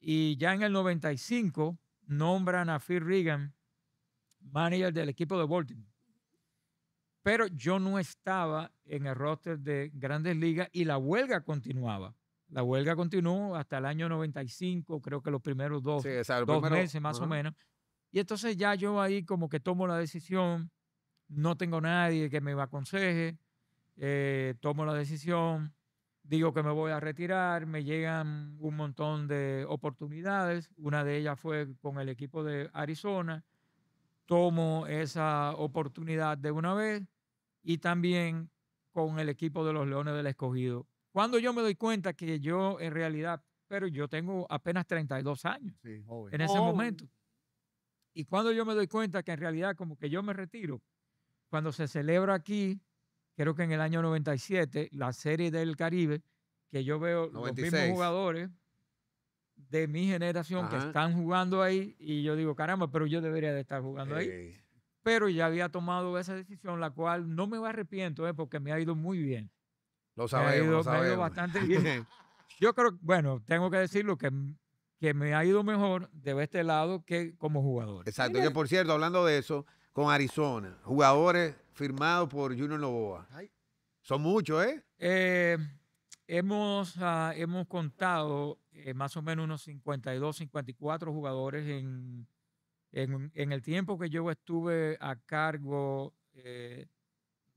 Y ya en el 95 nombran a Phil Reagan manager del equipo de Baltimore pero yo no estaba en el roster de grandes ligas y la huelga continuaba. La huelga continuó hasta el año 95, creo que los primeros dos, meses más o menos. Y entonces ya yo ahí como que tomo la decisión, no tengo nadie que me aconseje, eh, tomo la decisión, digo que me voy a retirar, me llegan un montón de oportunidades, una de ellas fue con el equipo de Arizona, tomo esa oportunidad de una vez, y también con el equipo de los Leones del Escogido. Cuando yo me doy cuenta que yo en realidad, pero yo tengo apenas 32 años en ese momento. Y cuando yo me doy cuenta que en realidad como que yo me retiro, cuando se celebra aquí, creo que en el año 97, la serie del Caribe, que yo veo los mismos jugadores de mi generación que están jugando ahí y yo digo, caramba, pero yo debería de estar jugando ahí pero ya había tomado esa decisión, la cual no me arrepiento, eh, porque me ha ido muy bien. Lo sabemos, Me ha ido bastante bien. Yo creo, bueno, tengo que decirlo que mm, que me ha ido mejor de este lado que como jugador. Exacto, que por cierto, hablando de eso, con Arizona, jugadores firmados por Junior Novoa. Son muchos, ¿eh? eh hemos, ah, hemos contado eh, más o menos unos 52, 54 jugadores en en, el tiempo que yo estuve a cargo eh,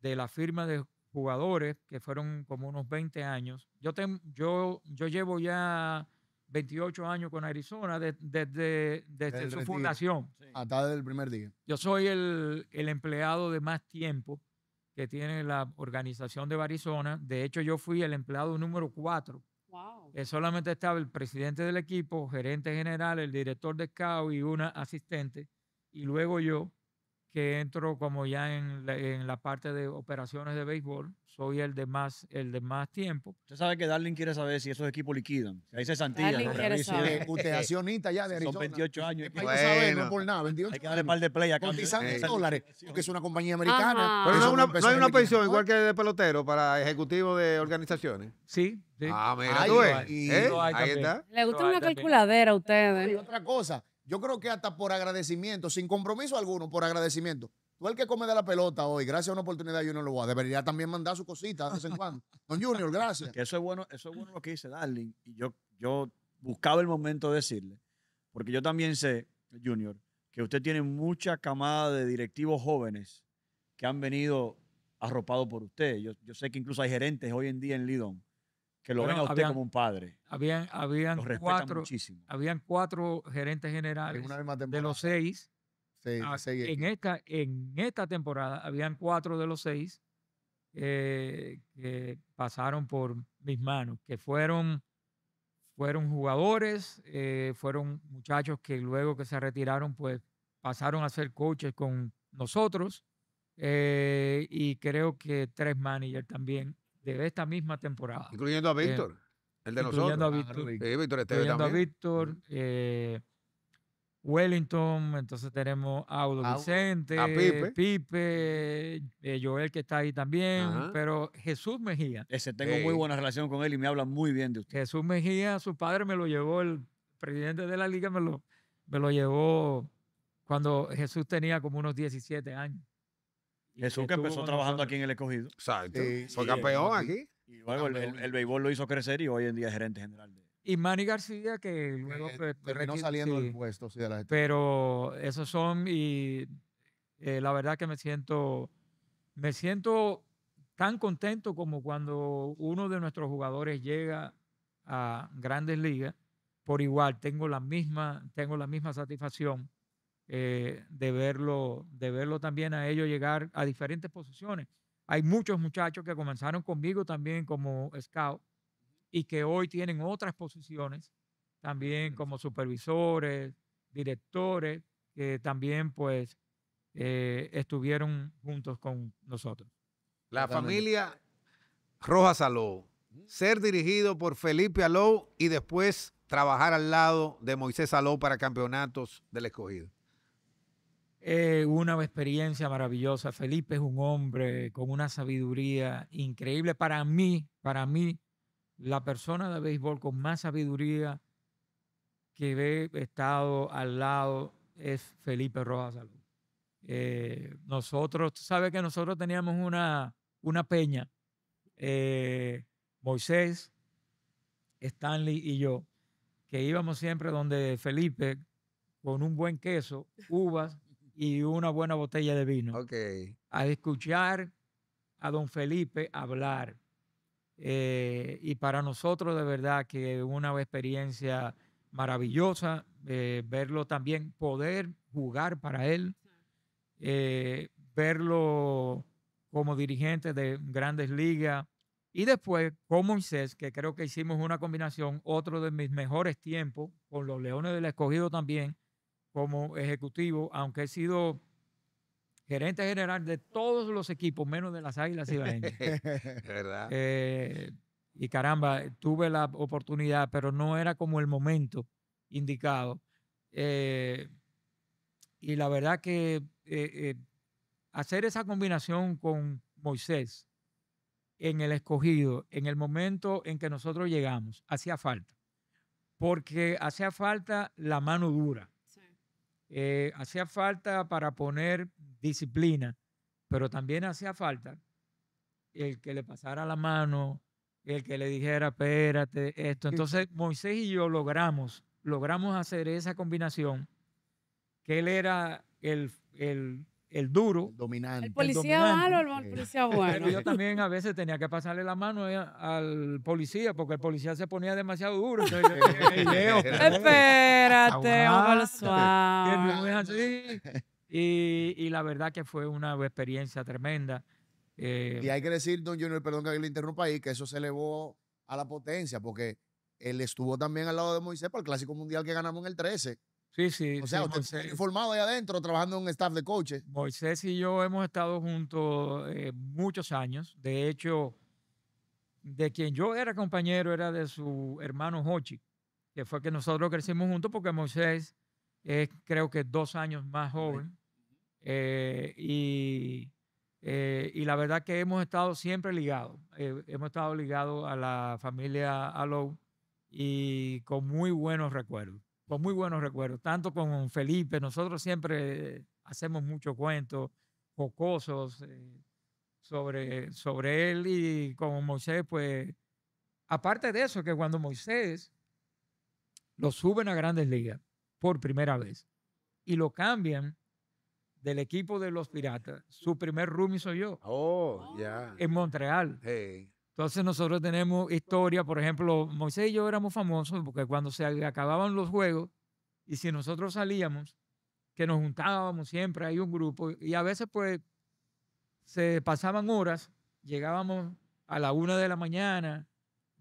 de la firma de jugadores, que fueron como unos 20 años, yo, yo, yo llevo ya 28 años con Arizona desde, su fundación. Hasta desde el primer día. Yo soy el, empleado de más tiempo que tiene la organización de Arizona. De hecho, yo fui el empleado número 4 eh, solamente estaba el presidente del equipo, gerente general, el director de SCAO y una asistente, y luego yo entro como ya en la, en la, parte de operaciones de béisbol, soy el de más, el de más tiempo. Usted sabe que Darling quiere saber si esos equipos liquidan. ahí se santillan. quiere Usted, usted accionista ya de Arizona. Son 28 años. Hay que saber, no por nada. 28 Hay que darle un par de play a dólares, porque es una compañía americana. Pero no, una, no, hay una pensión igual que de pelotero para ejecutivos de organizaciones. Sí. Ah, mira, ¿eh? ahí tú está. Le gusta una calculadera a ustedes. Y otra cosa, yo creo que hasta por agradecimiento, sin compromiso alguno, por agradecimiento. Tú el que come de la pelota hoy, gracias a una oportunidad, yo no lo voy a. Debería también mandar su cosita de vez en cuando. Don Junior, gracias. eso es bueno, eso es bueno lo que dice Darling. Y yo, yo buscaba el momento de decirle, porque yo también sé, Junior, que usted tiene mucha camada de directivos jóvenes que han venido arropados por usted. Yo, yo sé que incluso hay gerentes hoy en día en Lidón que lo ven a usted como un padre. Habían, habían, cuatro, habían cuatro gerentes generales de los ah, seis. en, esta, en esta temporada habían cuatro de los seis eh, que pasaron por mis manos, que fueron, fueron jugadores, eh, fueron muchachos que luego que se retiraron, pues pasaron a ser coaches con nosotros eh, y creo que tres managers también de esta misma temporada. Incluyendo a eh, Víctor, el de incluyendo nosotros. A ah, Víctor, incluyendo a Víctor, eh, Wellington, entonces tenemos a Audo Vicente, a Pipe, eh, Joel que está ahí también, pero Jesús Mejía. Ese tengo muy buena relación con él y me habla muy bien de usted. Jesús Mejía, su padre me lo llevó, el presidente de la liga me lo, me lo llevó cuando Jesús tenía como unos 17 años. Jesús que empezó trabajando aquí en el escogido. Exacto. Soy Fue campeón aquí. Y luego el, béisbol lo hizo crecer y hoy en día es gerente general de. Y Manny García, que luego eh, eh, saliendo del puesto de Pero esos son, y eh, la verdad que me siento, me siento tan contento como cuando uno de nuestros jugadores llega a grandes ligas. Por igual, tengo la misma, tengo la misma satisfacción eh, de, verlo, de verlo también a ellos llegar a diferentes posiciones. Hay muchos muchachos que comenzaron conmigo también como scout y que hoy tienen otras posiciones también como supervisores, directores, que también pues eh, estuvieron juntos con nosotros. La familia Rojas Aló, ser dirigido por Felipe Aló y después trabajar al lado de Moisés Aló para campeonatos del escogido una experiencia maravillosa. Felipe es un hombre con una sabiduría increíble. Para mí, para mí, la persona de béisbol con más sabiduría que he estado al lado es Felipe Rojas eh, nosotros, ¿sabe que nosotros teníamos una, una peña, eh, Moisés, Stanley y yo, que íbamos siempre donde Felipe, con un buen queso, uvas, y una buena botella de vino. A escuchar a don Felipe hablar. Eh, y para nosotros de verdad que una experiencia maravillosa, eh, verlo también, poder jugar para él, eh, verlo como dirigente de grandes ligas y después con Moisés, que creo que hicimos una combinación, otro de mis mejores tiempos, con los Leones del Escogido también, como ejecutivo, aunque he sido gerente general de todos los equipos, menos de las Águilas y ¿Verdad? Eh, y caramba, tuve la oportunidad, pero no era como el momento indicado. Eh, y la verdad que eh, hacer esa combinación con Moisés en el escogido, en el momento en que nosotros llegamos, hacía falta. Porque hacía falta la mano dura eh, hacía falta para poner disciplina, pero también hacía falta el que le pasara la mano, el que le dijera, espérate, esto. Entonces Moisés y yo logramos, logramos hacer esa combinación, que él era el, el el duro. El dominante. El policía malo el policía bueno. yo también a veces tenía que pasarle la mano eh, al policía porque el policía se ponía demasiado duro. Espérate, Y, y la verdad que fue una experiencia tremenda. Eh. y hay que decir, don Junior, perdón que le interrumpa ahí, que eso se elevó a la potencia porque él estuvo también al lado de Moisés para el Clásico Mundial que ganamos en el 13 Sí, sí. O sea, formado ahí adentro trabajando en un staff de coaches. Moisés y yo hemos estado juntos eh, muchos años. De hecho, de quien yo era compañero era de su hermano Hochi, que fue que nosotros crecimos juntos porque Moisés es creo que dos años más joven. Eh, y, eh, y, la verdad que hemos estado siempre ligados. hemos estado ligados a la familia Alou y con muy buenos recuerdos. Con muy buenos recuerdos, tanto con Felipe, nosotros siempre hacemos muchos cuentos jocosos eh, sobre, sobre él y con Moisés, pues aparte de eso, que cuando Moisés lo suben a grandes ligas por primera vez y lo cambian del equipo de los Piratas, su primer roomie soy yo. Oh, ya. En Montreal. Entonces nosotros tenemos historia, por ejemplo, Moisés y yo éramos famosos porque cuando se acababan los juegos y si nosotros salíamos, que nos juntábamos siempre, hay un grupo, y a veces pues se pasaban horas, llegábamos a la una de la mañana,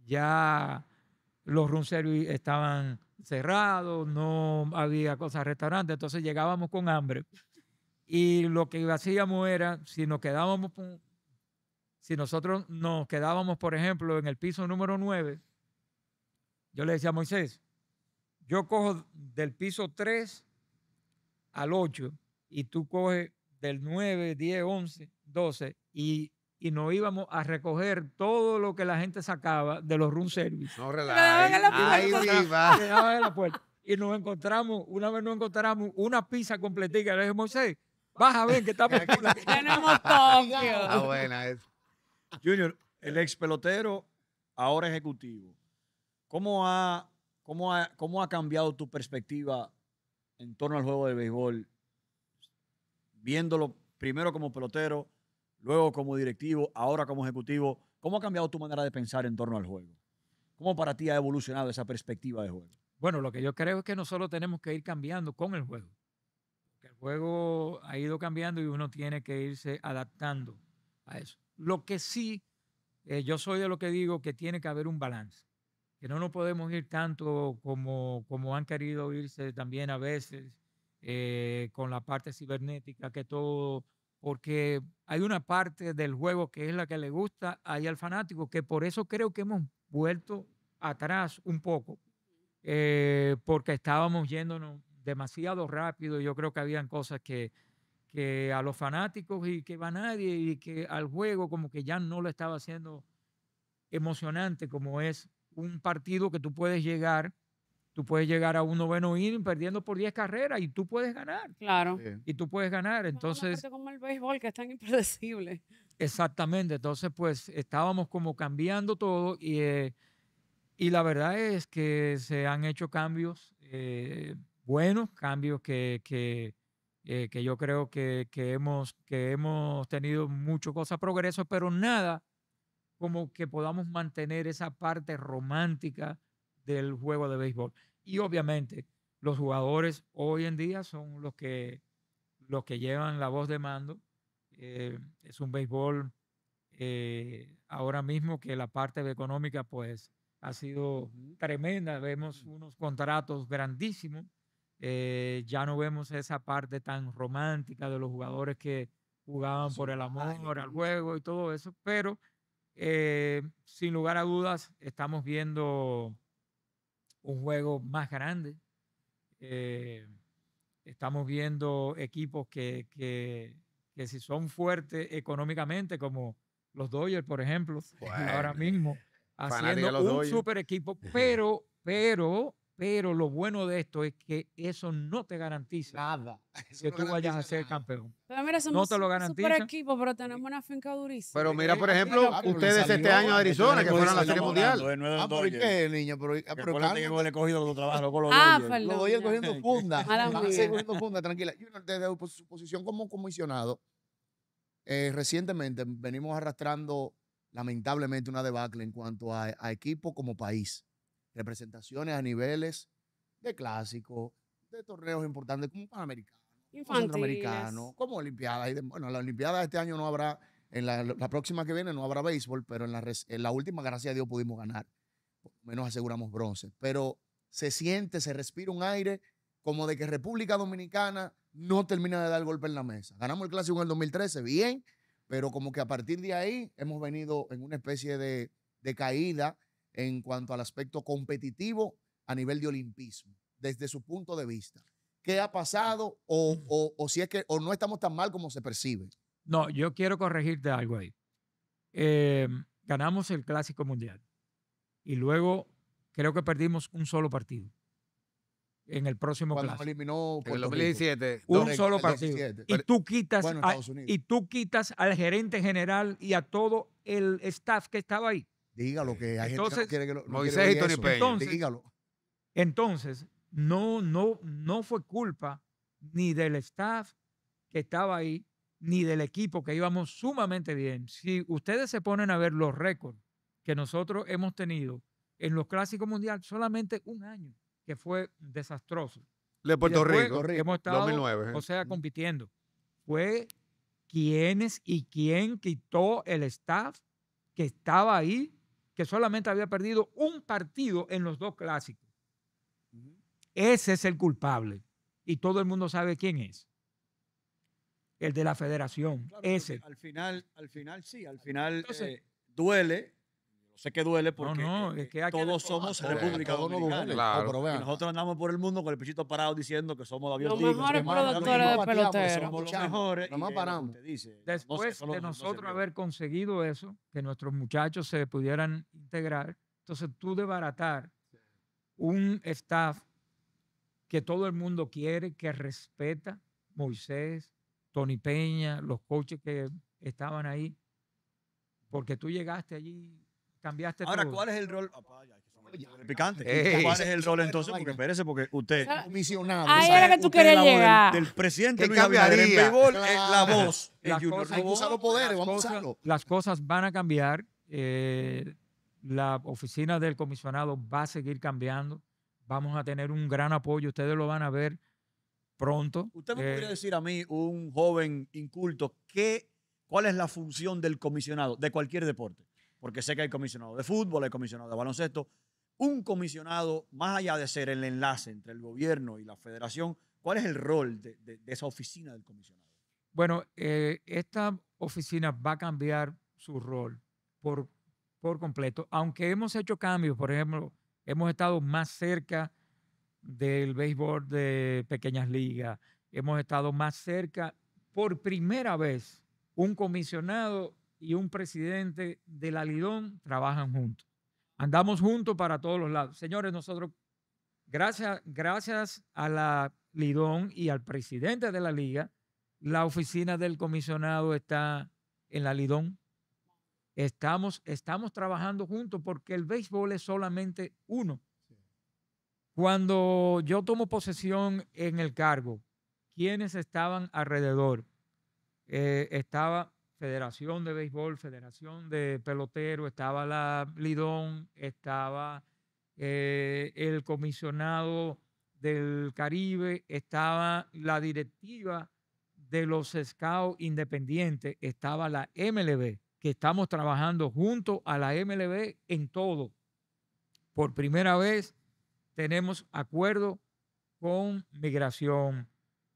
ya los room estaban cerrados, no había cosas restaurante, entonces llegábamos con hambre. Y lo que hacíamos era, si nos quedábamos si nosotros nos quedábamos, por ejemplo, en el piso número 9, yo le decía a Moisés, yo cojo del piso 3 al 8 y tú coges del 9, 10, 11, 12 y, nos íbamos a recoger todo lo que la gente sacaba de los room service. No relajes. Ahí viva. en la puerta. Y nos encontramos, una vez nos encontramos una pizza completita. Le dije, Moisés, baja, ven, ver que estamos... Tenemos todo, Ah, buena eso. Junior, el ex pelotero, ahora ejecutivo. ¿Cómo ha, ¿Cómo ha cambiado tu perspectiva en torno al juego de béisbol? Viéndolo primero como pelotero, luego como directivo, ahora como ejecutivo. ¿Cómo ha cambiado tu manera de pensar en torno al juego? ¿Cómo para ti ha evolucionado esa perspectiva de juego? Bueno, lo que yo creo es que nosotros tenemos que ir cambiando con el juego. el juego ha ido cambiando y uno tiene que irse adaptando a eso. Lo que sí, eh, yo soy de lo que digo que tiene que haber un balance, que no nos podemos ir tanto como, como han querido irse también a veces eh, con la parte cibernética, que todo, porque hay una parte del juego que es la que le gusta ahí al fanático, que por eso creo que hemos vuelto atrás un poco, eh, porque estábamos yéndonos demasiado rápido, y yo creo que habían cosas que que a los fanáticos y que va nadie y que al juego como que ya no lo estaba haciendo emocionante como es un partido que tú puedes llegar, tú puedes llegar a un noveno inning perdiendo por 10 carreras y tú puedes ganar. Claro. Y tú puedes ganar, entonces... como el béisbol que es tan impredecible. Exactamente, entonces pues estábamos como cambiando todo y, eh, y la verdad es que se han hecho cambios eh, buenos, cambios que eh, que yo creo que, hemos, que hemos tenido mucho cosa progreso, pero nada como que podamos mantener esa parte romántica del juego de béisbol. Y obviamente los jugadores hoy en día son los que, los que llevan la voz de mando. Eh, es un béisbol eh, ahora mismo que la parte económica pues ha sido tremenda. Vemos mm. unos contratos grandísimos eh, ya no vemos esa parte tan romántica de los jugadores que jugaban por el amor al juego y todo eso, pero eh, sin lugar a dudas estamos viendo un juego más grande. Eh, estamos viendo equipos que, si son fuertes económicamente, como los Dodgers, por ejemplo, ahora mismo, haciendo un super equipo, pero, pero pero lo bueno de esto es que eso no te garantiza nada. que tú vayas a ser campeón. Pero mira, somos no te lo garantiza. super equipo, pero tenemos una finca durísima. Pero mira, por ejemplo, ustedes este año a este Arizona, que fueron a la Serie Mundial. Ah, ¿por ah, qué, niño? Pero, ah, pero le he cogido los trabajo con los Ah, voy Los cogiendo funda. cogiendo funda, tranquila. Desde su posición como comisionado, eh, recientemente venimos arrastrando lamentablemente una debacle en cuanto a, a equipo como país representaciones a niveles de clásicos, de torneos importantes como Panamericano, como como Olimpiadas. Bueno, la Olimpiada este año no habrá, en la, próxima que viene no habrá béisbol, pero en la, última, gracias a Dios, pudimos ganar. menos aseguramos bronce. Pero se siente, se respira un aire como de que República Dominicana no termina de dar el golpe en la mesa. Ganamos el clásico en el 2013, bien, pero como que a partir de ahí hemos venido en una especie de, de caída en cuanto al aspecto competitivo a nivel de olimpismo, desde su punto de vista. ¿Qué ha pasado o, si es que o no estamos tan mal como se percibe? No, yo quiero corregirte algo ahí. Eh, ganamos el Clásico Mundial y luego creo que perdimos un solo partido en el próximo Cuando clásico. eliminó en el 2017. Un solo partido. tú, quitas y tú quitas al gerente general y a todo el staff que estaba ahí. Dígalo que hay gente que quiere que lo Entonces, Entonces, no, fue culpa ni del staff que estaba ahí, ni del equipo, que íbamos sumamente bien. Si ustedes se ponen a ver los récords que nosotros hemos tenido en los clásicos mundiales, solamente un año, que fue desastroso. De Puerto Rico, hemos estado, 2009, ¿eh? o sea, compitiendo. Fue quienes y quién quitó el staff que estaba ahí que solamente había perdido un partido en los dos clásicos. Ese es el culpable. Y todo el mundo sabe quién es. El de la federación. ese. Al final, al final sí, al final eh, duele Sé que duele porque eh, todos somos republicanos, nosotros andamos por el mundo con el pechito parado diciendo que somos los Los mejores productores de peloteros. Después de nosotros haber conseguido eso, que nuestros muchachos se pudieran integrar, entonces tú debaratar un staff que todo el mundo quiere, que respeta, Moisés, Tony Peña, los coaches que estaban ahí, porque tú llegaste allí cambiaste Ahora, ¿cuál es el rol? picante. ¿Cuál es el rol entonces? Porque espérese, porque usted. Comisionado. Ahí era que tú querías llegar. Del, presidente Luis Abinader la, voz. Las cosas, los poderes, vamos a Las cosas van a cambiar. Eh, la oficina del comisionado va a seguir cambiando. Vamos a tener un gran apoyo. Ustedes lo van a ver pronto. ¿Usted me eh, podría decir a mí, un joven inculto, qué, cuál es la función del comisionado de cualquier deporte? porque sé que hay comisionado de fútbol, hay comisionado de baloncesto. Un comisionado, más allá de ser el enlace entre el gobierno y la federación, ¿cuál es el rol de, esa oficina del comisionado? Bueno, eh, esta oficina va a cambiar su rol por, por completo, aunque hemos hecho cambios, por ejemplo, hemos estado más cerca del béisbol de pequeñas ligas, hemos estado más cerca, por primera vez, un comisionado y un presidente de la Lidón trabajan juntos. Andamos juntos para todos los lados. Señores, nosotros, gracias, gracias a la Lidón y al presidente de la liga, la oficina del comisionado está en la Lidón. Estamos, estamos trabajando juntos porque el béisbol es solamente uno. Cuando yo tomo posesión en el cargo, quienes estaban alrededor? Eh, estaba Federación de Béisbol, Federación de Pelotero, estaba la Lidón, estaba eh, el comisionado del Caribe, estaba la directiva de los Scouts Independientes, estaba la MLB, que estamos trabajando junto a la MLB en todo. Por primera vez tenemos acuerdo con migración,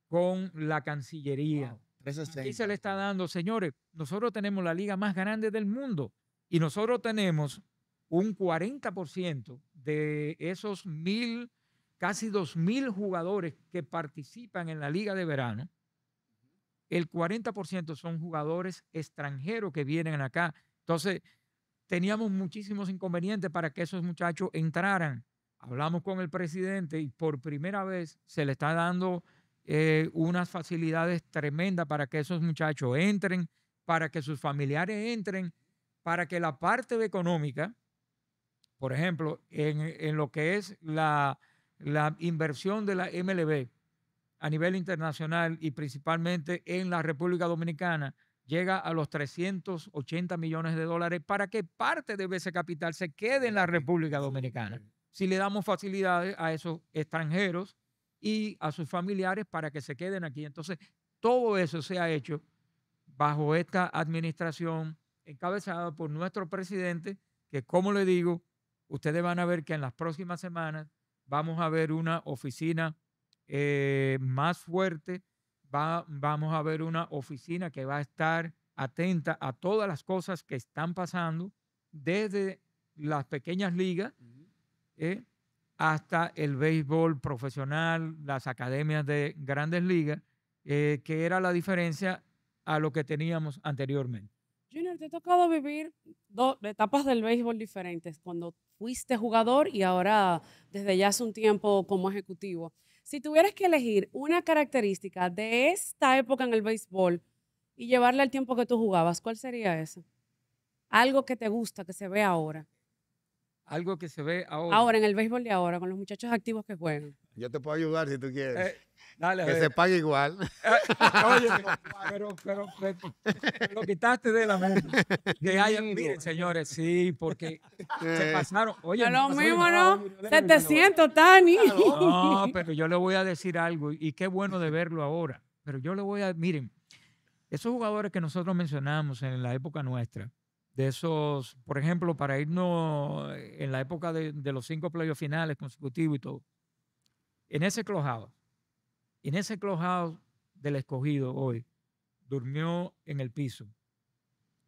con la Cancillería. Aquí se le está dando, señores, nosotros tenemos la liga más grande del mundo y nosotros tenemos un 40% de esos mil, casi dos mil jugadores que participan en la liga de verano. El 40% son jugadores extranjeros que vienen acá. Entonces, teníamos muchísimos inconvenientes para que esos muchachos entraran. Hablamos con el presidente y por primera vez se le está dando eh, unas facilidades tremendas para que esos muchachos entren, para que sus familiares entren, para que la parte económica, por ejemplo, en, lo que es la, la inversión de la MLB a nivel internacional y principalmente en la República Dominicana, llega a los 380 millones de dólares para que parte de ese capital se quede en la República Dominicana. Si le damos facilidades a esos extranjeros y a sus familiares para que se queden aquí. Entonces, todo eso se ha hecho bajo esta administración encabezada por nuestro presidente, que como le digo, ustedes van a ver que en las próximas semanas vamos a ver una oficina eh, más fuerte, vamos a ver una oficina que va a estar atenta a todas las cosas que están pasando desde las pequeñas ligas hasta el béisbol profesional, las academias de grandes ligas, eh, que era la diferencia a lo que teníamos anteriormente. Junior, te ha tocado vivir dos etapas del béisbol diferentes, cuando fuiste jugador y ahora desde ya hace un tiempo como ejecutivo. Si tuvieras que elegir una característica de esta época en el béisbol y llevarla al tiempo que tú jugabas, ¿cuál sería esa? Algo que te gusta, que se ve ahora algo que se ve ahora. Ahora, en el béisbol de ahora, con los muchachos activos que juegan. Yo te puedo ayudar si tú quieres. Eh, que se pague igual. Eh, oye, pero, pero, pero, lo quitaste de la mente. Que miren, señores, sí, porque se eh. pasaron. Oye, lo mismo, ¿no? Se te siento, Tani. No, pero yo le voy a decir algo, y qué bueno de verlo ahora. Pero yo le voy a, miren, esos jugadores que nosotros mencionamos en la época nuestra, de esos, por ejemplo, para irnos en la época de, los cinco playos finales consecutivos y todo, en ese clojado, en ese clojado del escogido hoy, durmió en el piso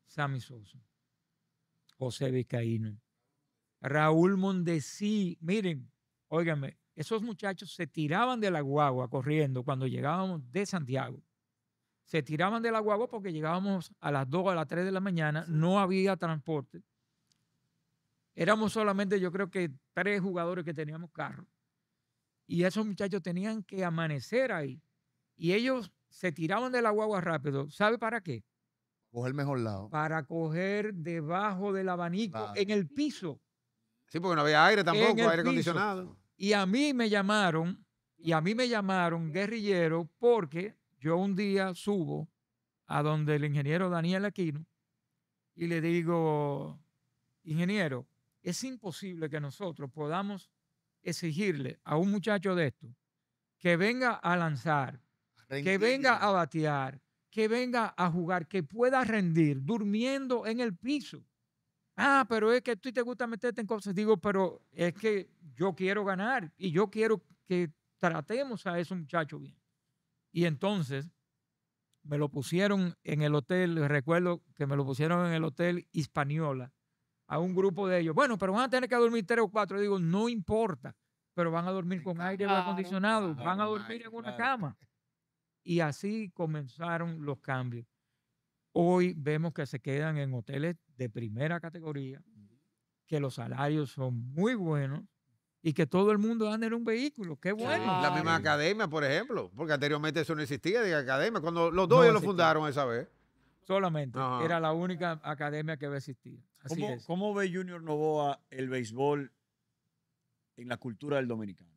Sammy Sosa, José Vizcaíno, Raúl Mondesí, miren, óigame, esos muchachos se tiraban de la guagua corriendo cuando llegábamos de Santiago se tiraban de la guagua porque llegábamos a las 2 a las 3 de la mañana, no había transporte. Éramos solamente, yo creo que tres jugadores que teníamos carro. Y esos muchachos tenían que amanecer ahí. Y ellos se tiraban de la guagua rápido. ¿Sabe para qué? Coger mejor lado. Para coger debajo del abanico, en el piso. Sí, porque no había aire tampoco, aire acondicionado. Y a mí me llamaron, y a mí me llamaron guerrillero porque yo un día subo a donde el ingeniero Daniel Aquino y le digo, ingeniero, es imposible que nosotros podamos exigirle a un muchacho de esto que venga a lanzar, que venga a batear, que venga a jugar, que pueda rendir durmiendo en el piso. Ah, pero es que a ti te gusta meterte en cosas. Digo, pero es que yo quiero ganar y yo quiero que tratemos a ese muchacho bien. Y entonces me lo pusieron en el hotel, recuerdo que me lo pusieron en el hotel Hispaniola, a un grupo de ellos. Bueno, pero van a tener que dormir tres o cuatro. digo, no importa, pero van a dormir con aire acondicionado, van a dormir en una cama. Y así comenzaron los cambios. Hoy vemos que se quedan en hoteles de primera categoría, que los salarios son muy buenos, y que todo el mundo ande en un vehículo. Qué bueno. La misma academia, por ejemplo, porque anteriormente eso no existía de academia. Cuando los dos ya lo fundaron esa vez. Solamente. Era la única academia que existía. Así ¿Cómo, ¿Cómo ve Junior Novoa el béisbol en la cultura del dominicano?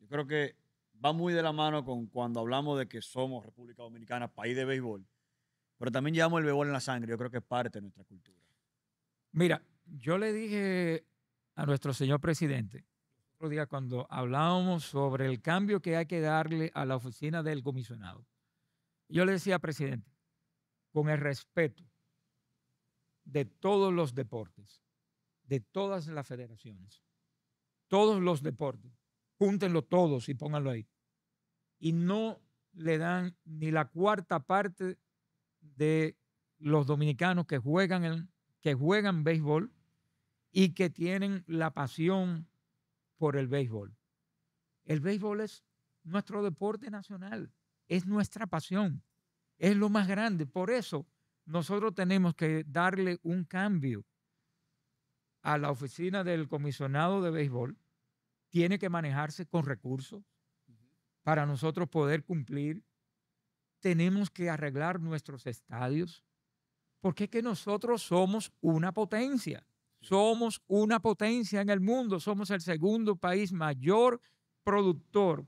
Yo creo que va muy de la mano con cuando hablamos de que somos República Dominicana, país de béisbol, pero también llevamos el béisbol en la sangre. Yo creo que es parte de nuestra cultura. Mira, yo le dije a nuestro señor presidente otro cuando hablábamos sobre el cambio que hay que darle a la oficina del comisionado. Yo le decía, presidente, con el respeto de todos los deportes, de todas las federaciones, todos los deportes, júntenlo todos y pónganlo ahí. Y no le dan ni la cuarta parte de los dominicanos que juegan, el, que juegan béisbol y que tienen la pasión por el béisbol. El béisbol es nuestro deporte nacional, es nuestra pasión, es lo más grande. Por eso nosotros tenemos que darle un cambio a la oficina del comisionado de béisbol. Tiene que manejarse con recursos para nosotros poder cumplir. Tenemos que arreglar nuestros estadios, porque es que nosotros somos una potencia. Somos una potencia en el mundo, somos el segundo país mayor productor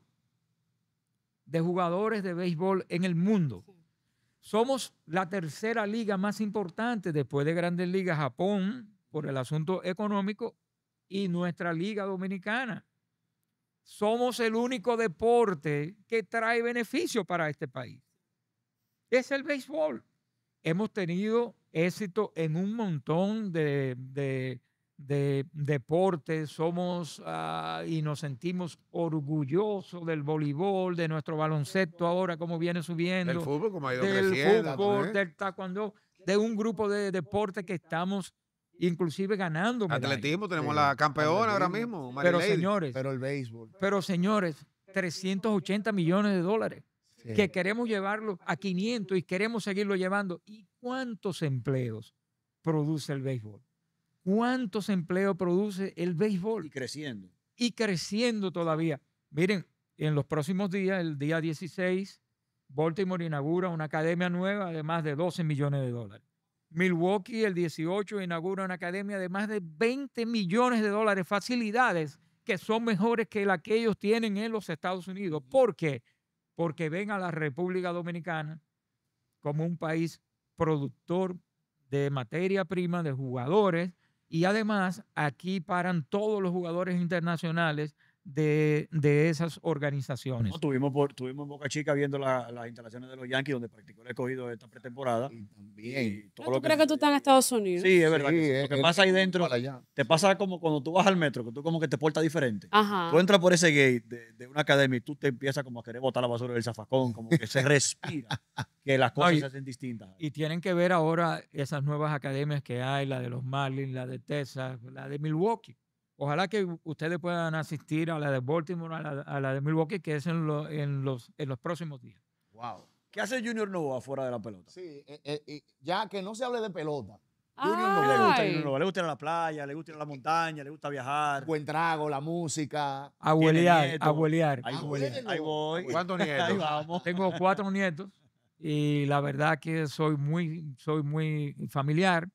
de jugadores de béisbol en el mundo. Somos la tercera liga más importante después de Grandes Ligas Japón por el asunto económico y nuestra liga dominicana. Somos el único deporte que trae beneficio para este país. Es el béisbol. Hemos tenido éxito en un montón de, de, deportes, somos ah, y nos sentimos orgullosos del voleibol, de nuestro baloncesto ahora, como viene subiendo. Del fútbol, Del fútbol, taekwondo, de un grupo de deportes que estamos inclusive ganando. Atletismo, tenemos la campeona ahora mismo. Pero señores, pero el béisbol. Pero señores, 380 millones de dólares que queremos llevarlo a 500 y queremos seguirlo llevando. ¿Y cuántos empleos produce el béisbol? ¿Cuántos empleos produce el béisbol? Y creciendo. Y creciendo todavía. Miren, en los próximos días, el día 16, Baltimore inaugura una academia nueva de más de 12 millones de dólares. Milwaukee el 18 inaugura una academia de más de 20 millones de dólares, facilidades que son mejores que las que ellos tienen en los Estados Unidos. ¿Por qué? porque ven a la República Dominicana como un país productor de materia prima, de jugadores, y además aquí paran todos los jugadores internacionales de, esas organizaciones. No, tuvimos, tuvimos en Boca Chica viendo las instalaciones de los Yankees, donde practicó el escogido esta pretemporada. Ah, tú crees que tú estás en Estados Unidos? Sí, es verdad. pasa ahí dentro, te pasa como cuando tú vas al metro, que tú como que te portas diferente. Tú entras por ese gate de, una academia y tú te empiezas como a querer botar la basura del zafacón, como que se respira, que las cosas se hacen distintas. Y tienen que ver ahora esas nuevas academias que hay, la de los Marlins, la de Texas, la de Milwaukee Ojalá que ustedes puedan asistir a la de Baltimore, a la, de Milwaukee, que es en, los, próximos días. Wow. ¿Qué hace Junior Novoa fuera de la pelota? Sí, eh, eh, ya que no se hable de pelota. Junior Le gusta Junior Le gusta ir a la playa, le gusta ir a la montaña, le gusta viajar. Buen trago, la música. Abuelear, abuelear. Ahí voy. ¿Cuántos nietos? Tengo cuatro nietos y la verdad que soy muy, soy muy familiar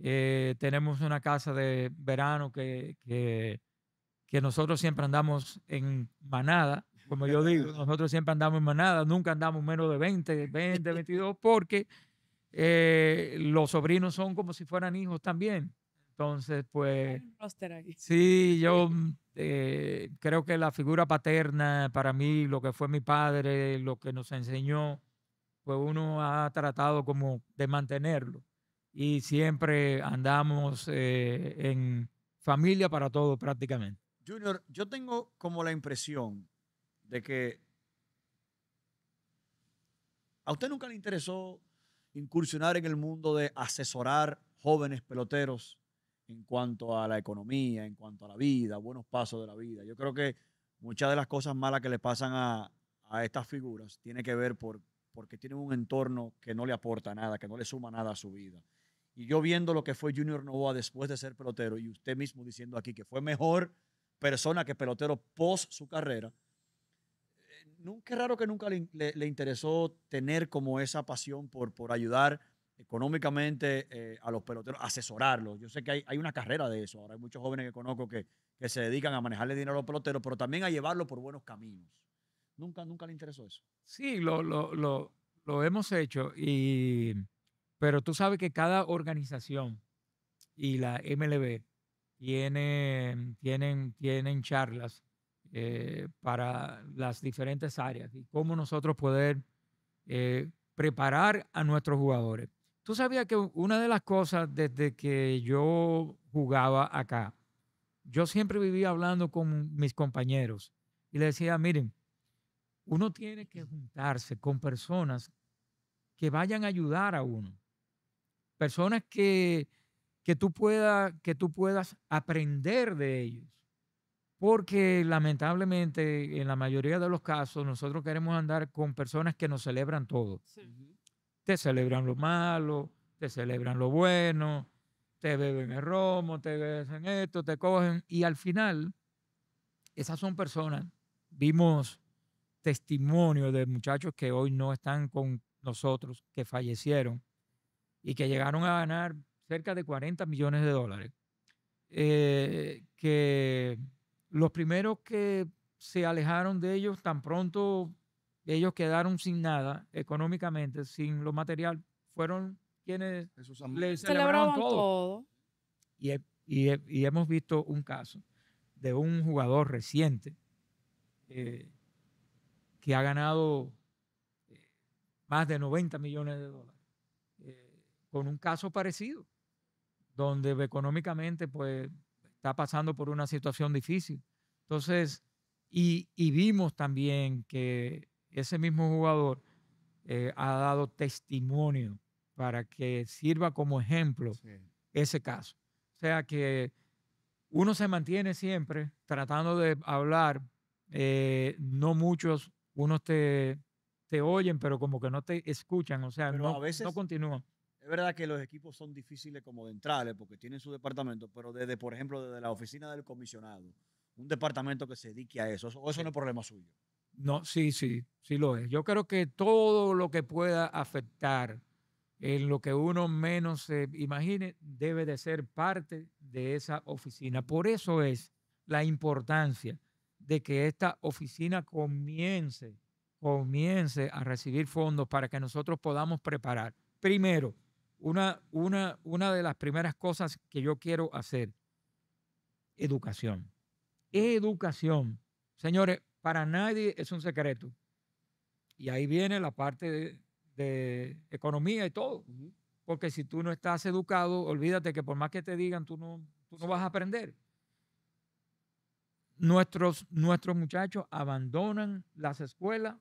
eh, tenemos una casa de verano que, que, nosotros siempre andamos en manada, como yo digo, nosotros siempre andamos en manada, nunca andamos menos de 20, 20, 22, porque eh, los sobrinos son como si fueran hijos también. Entonces, pues... Sí, yo mm, eh, creo que la figura paterna para mí, lo que fue mi padre, lo que nos enseñó, pues uno ha tratado como de mantenerlo y siempre andamos eh, en familia para todo prácticamente. Junior, yo tengo como la impresión de que a usted nunca le interesó incursionar en el mundo de asesorar jóvenes peloteros en cuanto a la economía, en cuanto a la vida, buenos pasos de la vida. Yo creo que muchas de las cosas malas que le pasan a, estas figuras tiene que ver por, porque tienen un entorno que no le aporta nada, que no le suma nada a su vida. Y yo viendo lo que fue Junior Novoa después de ser pelotero y usted mismo diciendo aquí que fue mejor persona que pelotero post su carrera, eh, nunca raro que nunca le, interesó tener como esa pasión por, por ayudar económicamente eh, a los peloteros, asesorarlos. Yo sé que hay, una carrera de eso. Ahora hay muchos jóvenes que conozco que, se dedican a manejarle dinero a los peloteros, pero también a llevarlo por buenos caminos. Nunca, nunca le interesó eso. Sí, lo, lo hemos hecho y pero tú sabes que cada organización y la MLB tiene, tienen, tienen charlas eh, para las diferentes áreas y cómo nosotros poder eh, preparar a nuestros jugadores. Tú sabías que una de las cosas desde que yo jugaba acá, yo siempre vivía hablando con mis compañeros y les decía, miren, uno tiene que juntarse con personas que vayan a ayudar a uno personas que, que, tú que tú puedas aprender de ellos. Porque lamentablemente en la mayoría de los casos nosotros queremos andar con personas que nos celebran todo. Te celebran lo malo, te celebran lo bueno, te beben el romo, te beben esto, te cogen. Y al final, esas son personas, vimos testimonio de muchachos que hoy no están con nosotros, que fallecieron, y que llegaron a ganar cerca de 40 millones de dólares, eh, que los primeros que se alejaron de ellos, tan pronto ellos quedaron sin nada económicamente, sin lo material, fueron quienes les celebraron todo. Y, hemos visto un caso de un jugador reciente eh, que ha ganado eh, más de 90 millones de dólares con un caso parecido, donde económicamente pues está pasando por una situación difícil. Entonces, y, vimos también que ese mismo jugador eh, ha dado testimonio para que sirva como ejemplo ese caso. O sea que uno se mantiene siempre tratando de hablar, eh, no muchos, unos te, te oyen, pero como que no te escuchan, o sea, no, no continúan. Es verdad que los equipos son difíciles como de entrarle porque tienen su departamento, pero desde, por ejemplo, desde la oficina del comisionado, un departamento que se dedique a eso, o eso no es problema suyo. No, sí, sí, sí lo es. Yo creo que todo lo que pueda afectar en lo que uno menos se imagine debe de ser parte de esa oficina. Por eso es la importancia de que esta oficina comience, comience a recibir fondos para que nosotros podamos preparar. Primero, una, una, de las primeras cosas que yo quiero hacer, educación. Educación. Señores, para nadie es un secreto. Y ahí viene la parte de, economía y todo. Porque si tú no estás educado, olvídate que por más que te digan, tú no, vas a aprender. Nuestros, muchachos abandonan las escuelas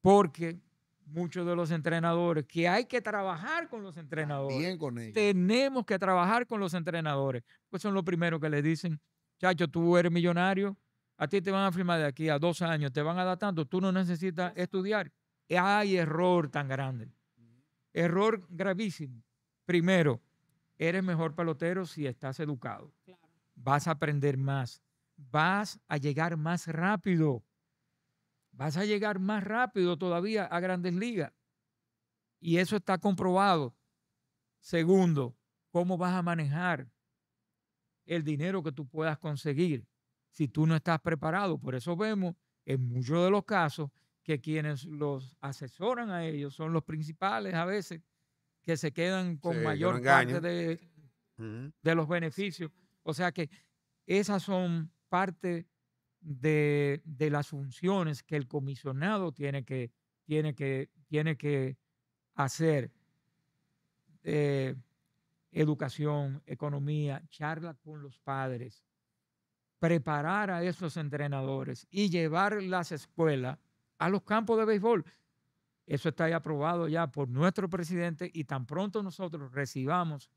porque muchos de los entrenadores, que hay que trabajar con los entrenadores. Bien con Tenemos que trabajar con los entrenadores. Pues son los primeros que le dicen, chacho, tú eres millonario, a ti te van a firmar de aquí a dos años, te van a dar tanto, tú no necesitas estudiar. Hay error tan grande. Error gravísimo. Primero, eres mejor pelotero si estás educado. Vas a aprender más, vas a llegar más rápido vas a llegar más rápido todavía a grandes ligas. Y eso está comprobado. Segundo, cómo vas a manejar el dinero que tú puedas conseguir si tú no estás preparado. Por eso vemos en muchos de los casos que quienes los asesoran a ellos son los principales a veces que se quedan con mayor parte de, de los beneficios. O sea que esas son parte de, las funciones que el comisionado tiene que, tiene que, tiene que hacer. Eh, educación, economía, charla con los padres, preparar a esos entrenadores y llevar las escuelas a los campos de béisbol. Eso está ya aprobado ya por nuestro presidente y tan pronto nosotros recibamos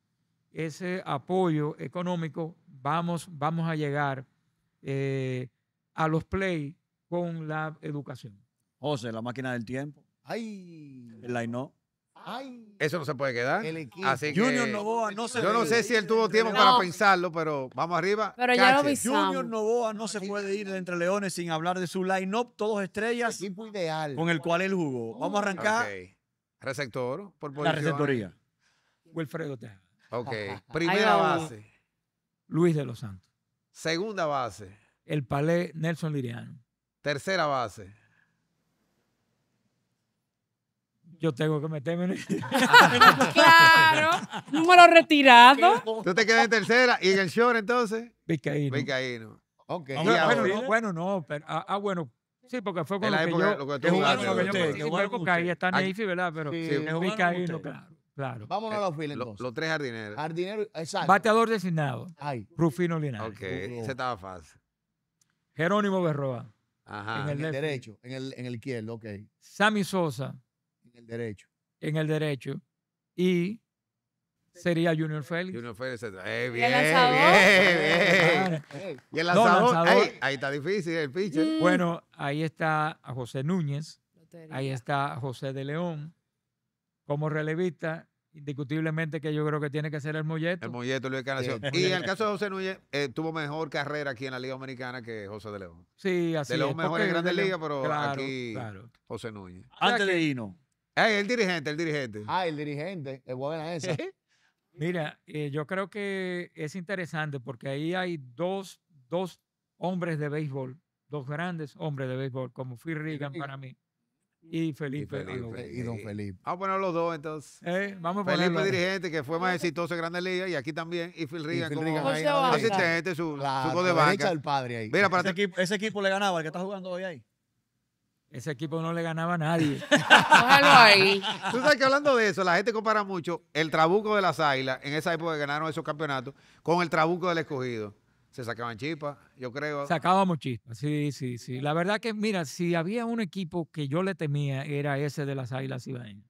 ese apoyo económico, vamos, vamos a llegar eh, a los play con la educación. José, la máquina del tiempo. Ay. El line-up. Eso no se puede quedar. Junior Novoa no se Yo no sé si él tuvo tiempo para pensarlo, pero vamos arriba. Pero Junior Novoa no se puede ir de entre leones sin hablar de su line-up, todos estrellas. equipo ideal. Con el cual él jugó. Vamos a arrancar. Receptor, por posición. La receptoría. Wilfredo Tejada. Ok. Primera base. Luis de los Santos. Segunda base el palé Nelson Liriano. Tercera base. Yo tengo que meterme en el... claro, número retirado. Tú te quedas en tercera y en el short entonces. Vizcaíno. Vizcaíno. Okay. bueno, no, bueno, no, pero, ah, ah bueno, sí, porque fue con en la lo que yo, lo que está Neyfi, ¿verdad? Pero sí, claro. Claro. Vámonos a los filas entonces. Los tres jardineros. Jardinero, exacto. Bateador designado. Rufino Linares. Ok, ese estaba fácil. Jerónimo Berroa. Ajá. En el, derecho. En el, en el izquierdo, ok. Sammy Sosa. En el derecho. En el derecho. Y sería Junior Félix. Junior Félix, eh, bien, Bien, bien. Y el lanzador, Ahí, está difícil el pitcher. Mm. Bueno, ahí está José Núñez. Ahí está José de León. Como relevista, indiscutiblemente que yo creo que tiene que ser el Molleto. El Molleto, Luis Canación. Eh, y el caso de José Núñez, eh, tuvo mejor carrera aquí en la Liga Americana que José de León. Sí, así de León mejor en Grandes liga, pero aquí José Núñez. Antes de Hino. el dirigente, el dirigente. Ah, el dirigente. el buena ese. Mira, eh, yo creo que es interesante porque ahí hay dos, dos hombres de béisbol, dos grandes hombres de béisbol, como Phil Reagan para mí y Felipe. Y, don Felipe. Vamos a poner los dos entonces. Eh, vamos Felipe dirigente que fue más exitoso en Grandes Ligas y aquí también. Y Phil Riga que como su, de banca. Mira, para ese, equipo, ese equipo le ganaba, el que está jugando hoy ahí. Ese equipo no le ganaba a nadie. Tú sabes que hablando de eso, la gente compara mucho el trabuco de las águilas en esa época que ganaron esos campeonatos con el trabuco del escogido se sacaban chispas, yo creo. Sacábamos chispas, sí, sí, sí. La verdad que, mira, si había un equipo que yo le temía, era ese de las Águilas Cibaeñas.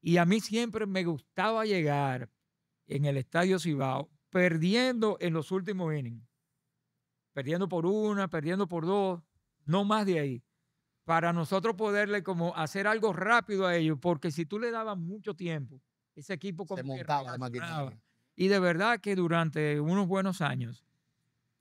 Y a mí siempre me gustaba llegar en el Estadio Cibao perdiendo en los últimos innings. Perdiendo por una, perdiendo por dos, no más de ahí. Para nosotros poderle como hacer algo rápido a ellos, porque si tú le dabas mucho tiempo, ese equipo como se montaba, la Y de verdad que durante unos buenos años,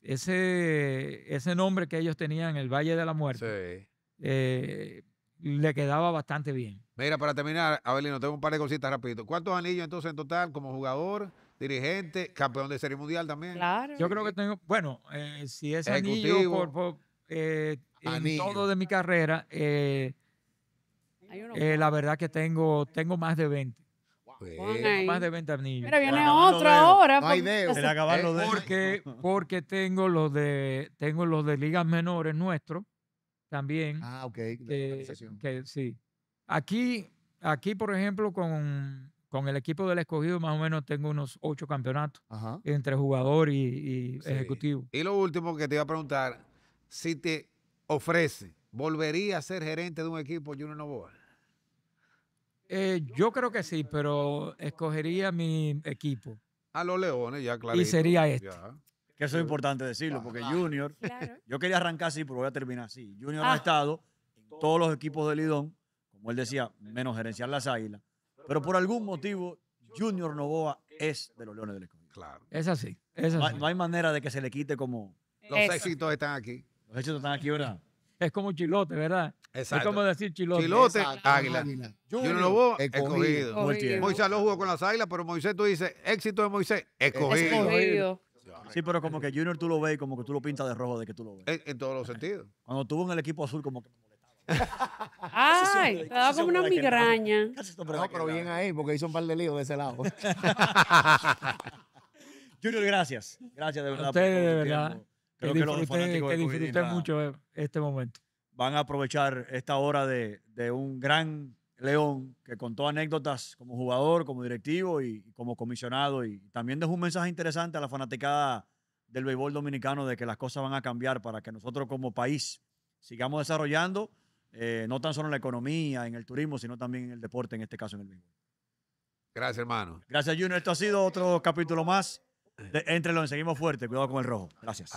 ese, ese nombre que ellos tenían, el Valle de la Muerte, eh, le quedaba bastante bien. Mira, para terminar, Abelino, tengo un par de cositas rapidito. ¿Cuántos anillos entonces en total como jugador, dirigente, campeón de Serie Mundial también? Claro. Yo creo que tengo, bueno, eh, si es eh, anillo todo de mi carrera, la verdad que tengo, tengo más de 20 más de 20 anillos. Pero viene otra otro ahora. Porque, eh. porque tengo los de tengo los de ligas menores nuestros también. Ah, ok. Que, sí. Aquí, aquí, por ejemplo, con, con, el equipo del escogido, más o menos tengo unos ocho campeonatos entre jugador y, ejecutivo. Y lo último que te iba a preguntar, si te ofrece, ¿volvería a ser gerente de un equipo Junior Novoa? Eh, yo creo que sí, pero escogería mi equipo. A los Leones, ya claro. Y sería este. Que eso es importante decirlo, porque Junior, yo quería arrancar así, pero voy a terminar así. Junior ha ah. estado en todos los equipos de Lidón, como él decía, menos gerenciar las águilas. Pero por algún motivo, Junior Novoa es de los Leones del Escogido. Claro. Es así. No, hay, manera de que se le quite como. Los éxitos están aquí. Los éxitos están aquí, ¿verdad? es como chilote, ¿verdad? Exacto. Es como decir chilote. Chilote, águila. Junior Lobo, escogido. escogido. Moisés lo jugó con las águilas, pero Moisés tú dices, éxito de Moisés, escogido. escogido. Sí, pero como que Junior tú lo ves y como que tú lo pintas de rojo de que tú lo ves. En, todos los sentidos. Cuando estuvo en el equipo azul como que molestaba. Ay, te daba como una migraña. No, pero bien ahí porque hizo un par de líos de ese lado. Junior, gracias. Gracias de verdad. A ustedes, de verdad. Creo que, lo mucho eh, este momento. Van a aprovechar esta hora de, un gran León que contó anécdotas como jugador, como directivo y como comisionado y también dejó un mensaje interesante a la fanaticada del béisbol dominicano de que las cosas van a cambiar para que nosotros como país sigamos desarrollando, eh, no tan solo en la economía, en el turismo, sino también en el deporte, en este caso en el béisbol. Gracias, hermano. Gracias, Junior. Esto ha sido otro capítulo más entre los seguimos fuerte. Cuidado con el rojo. Gracias.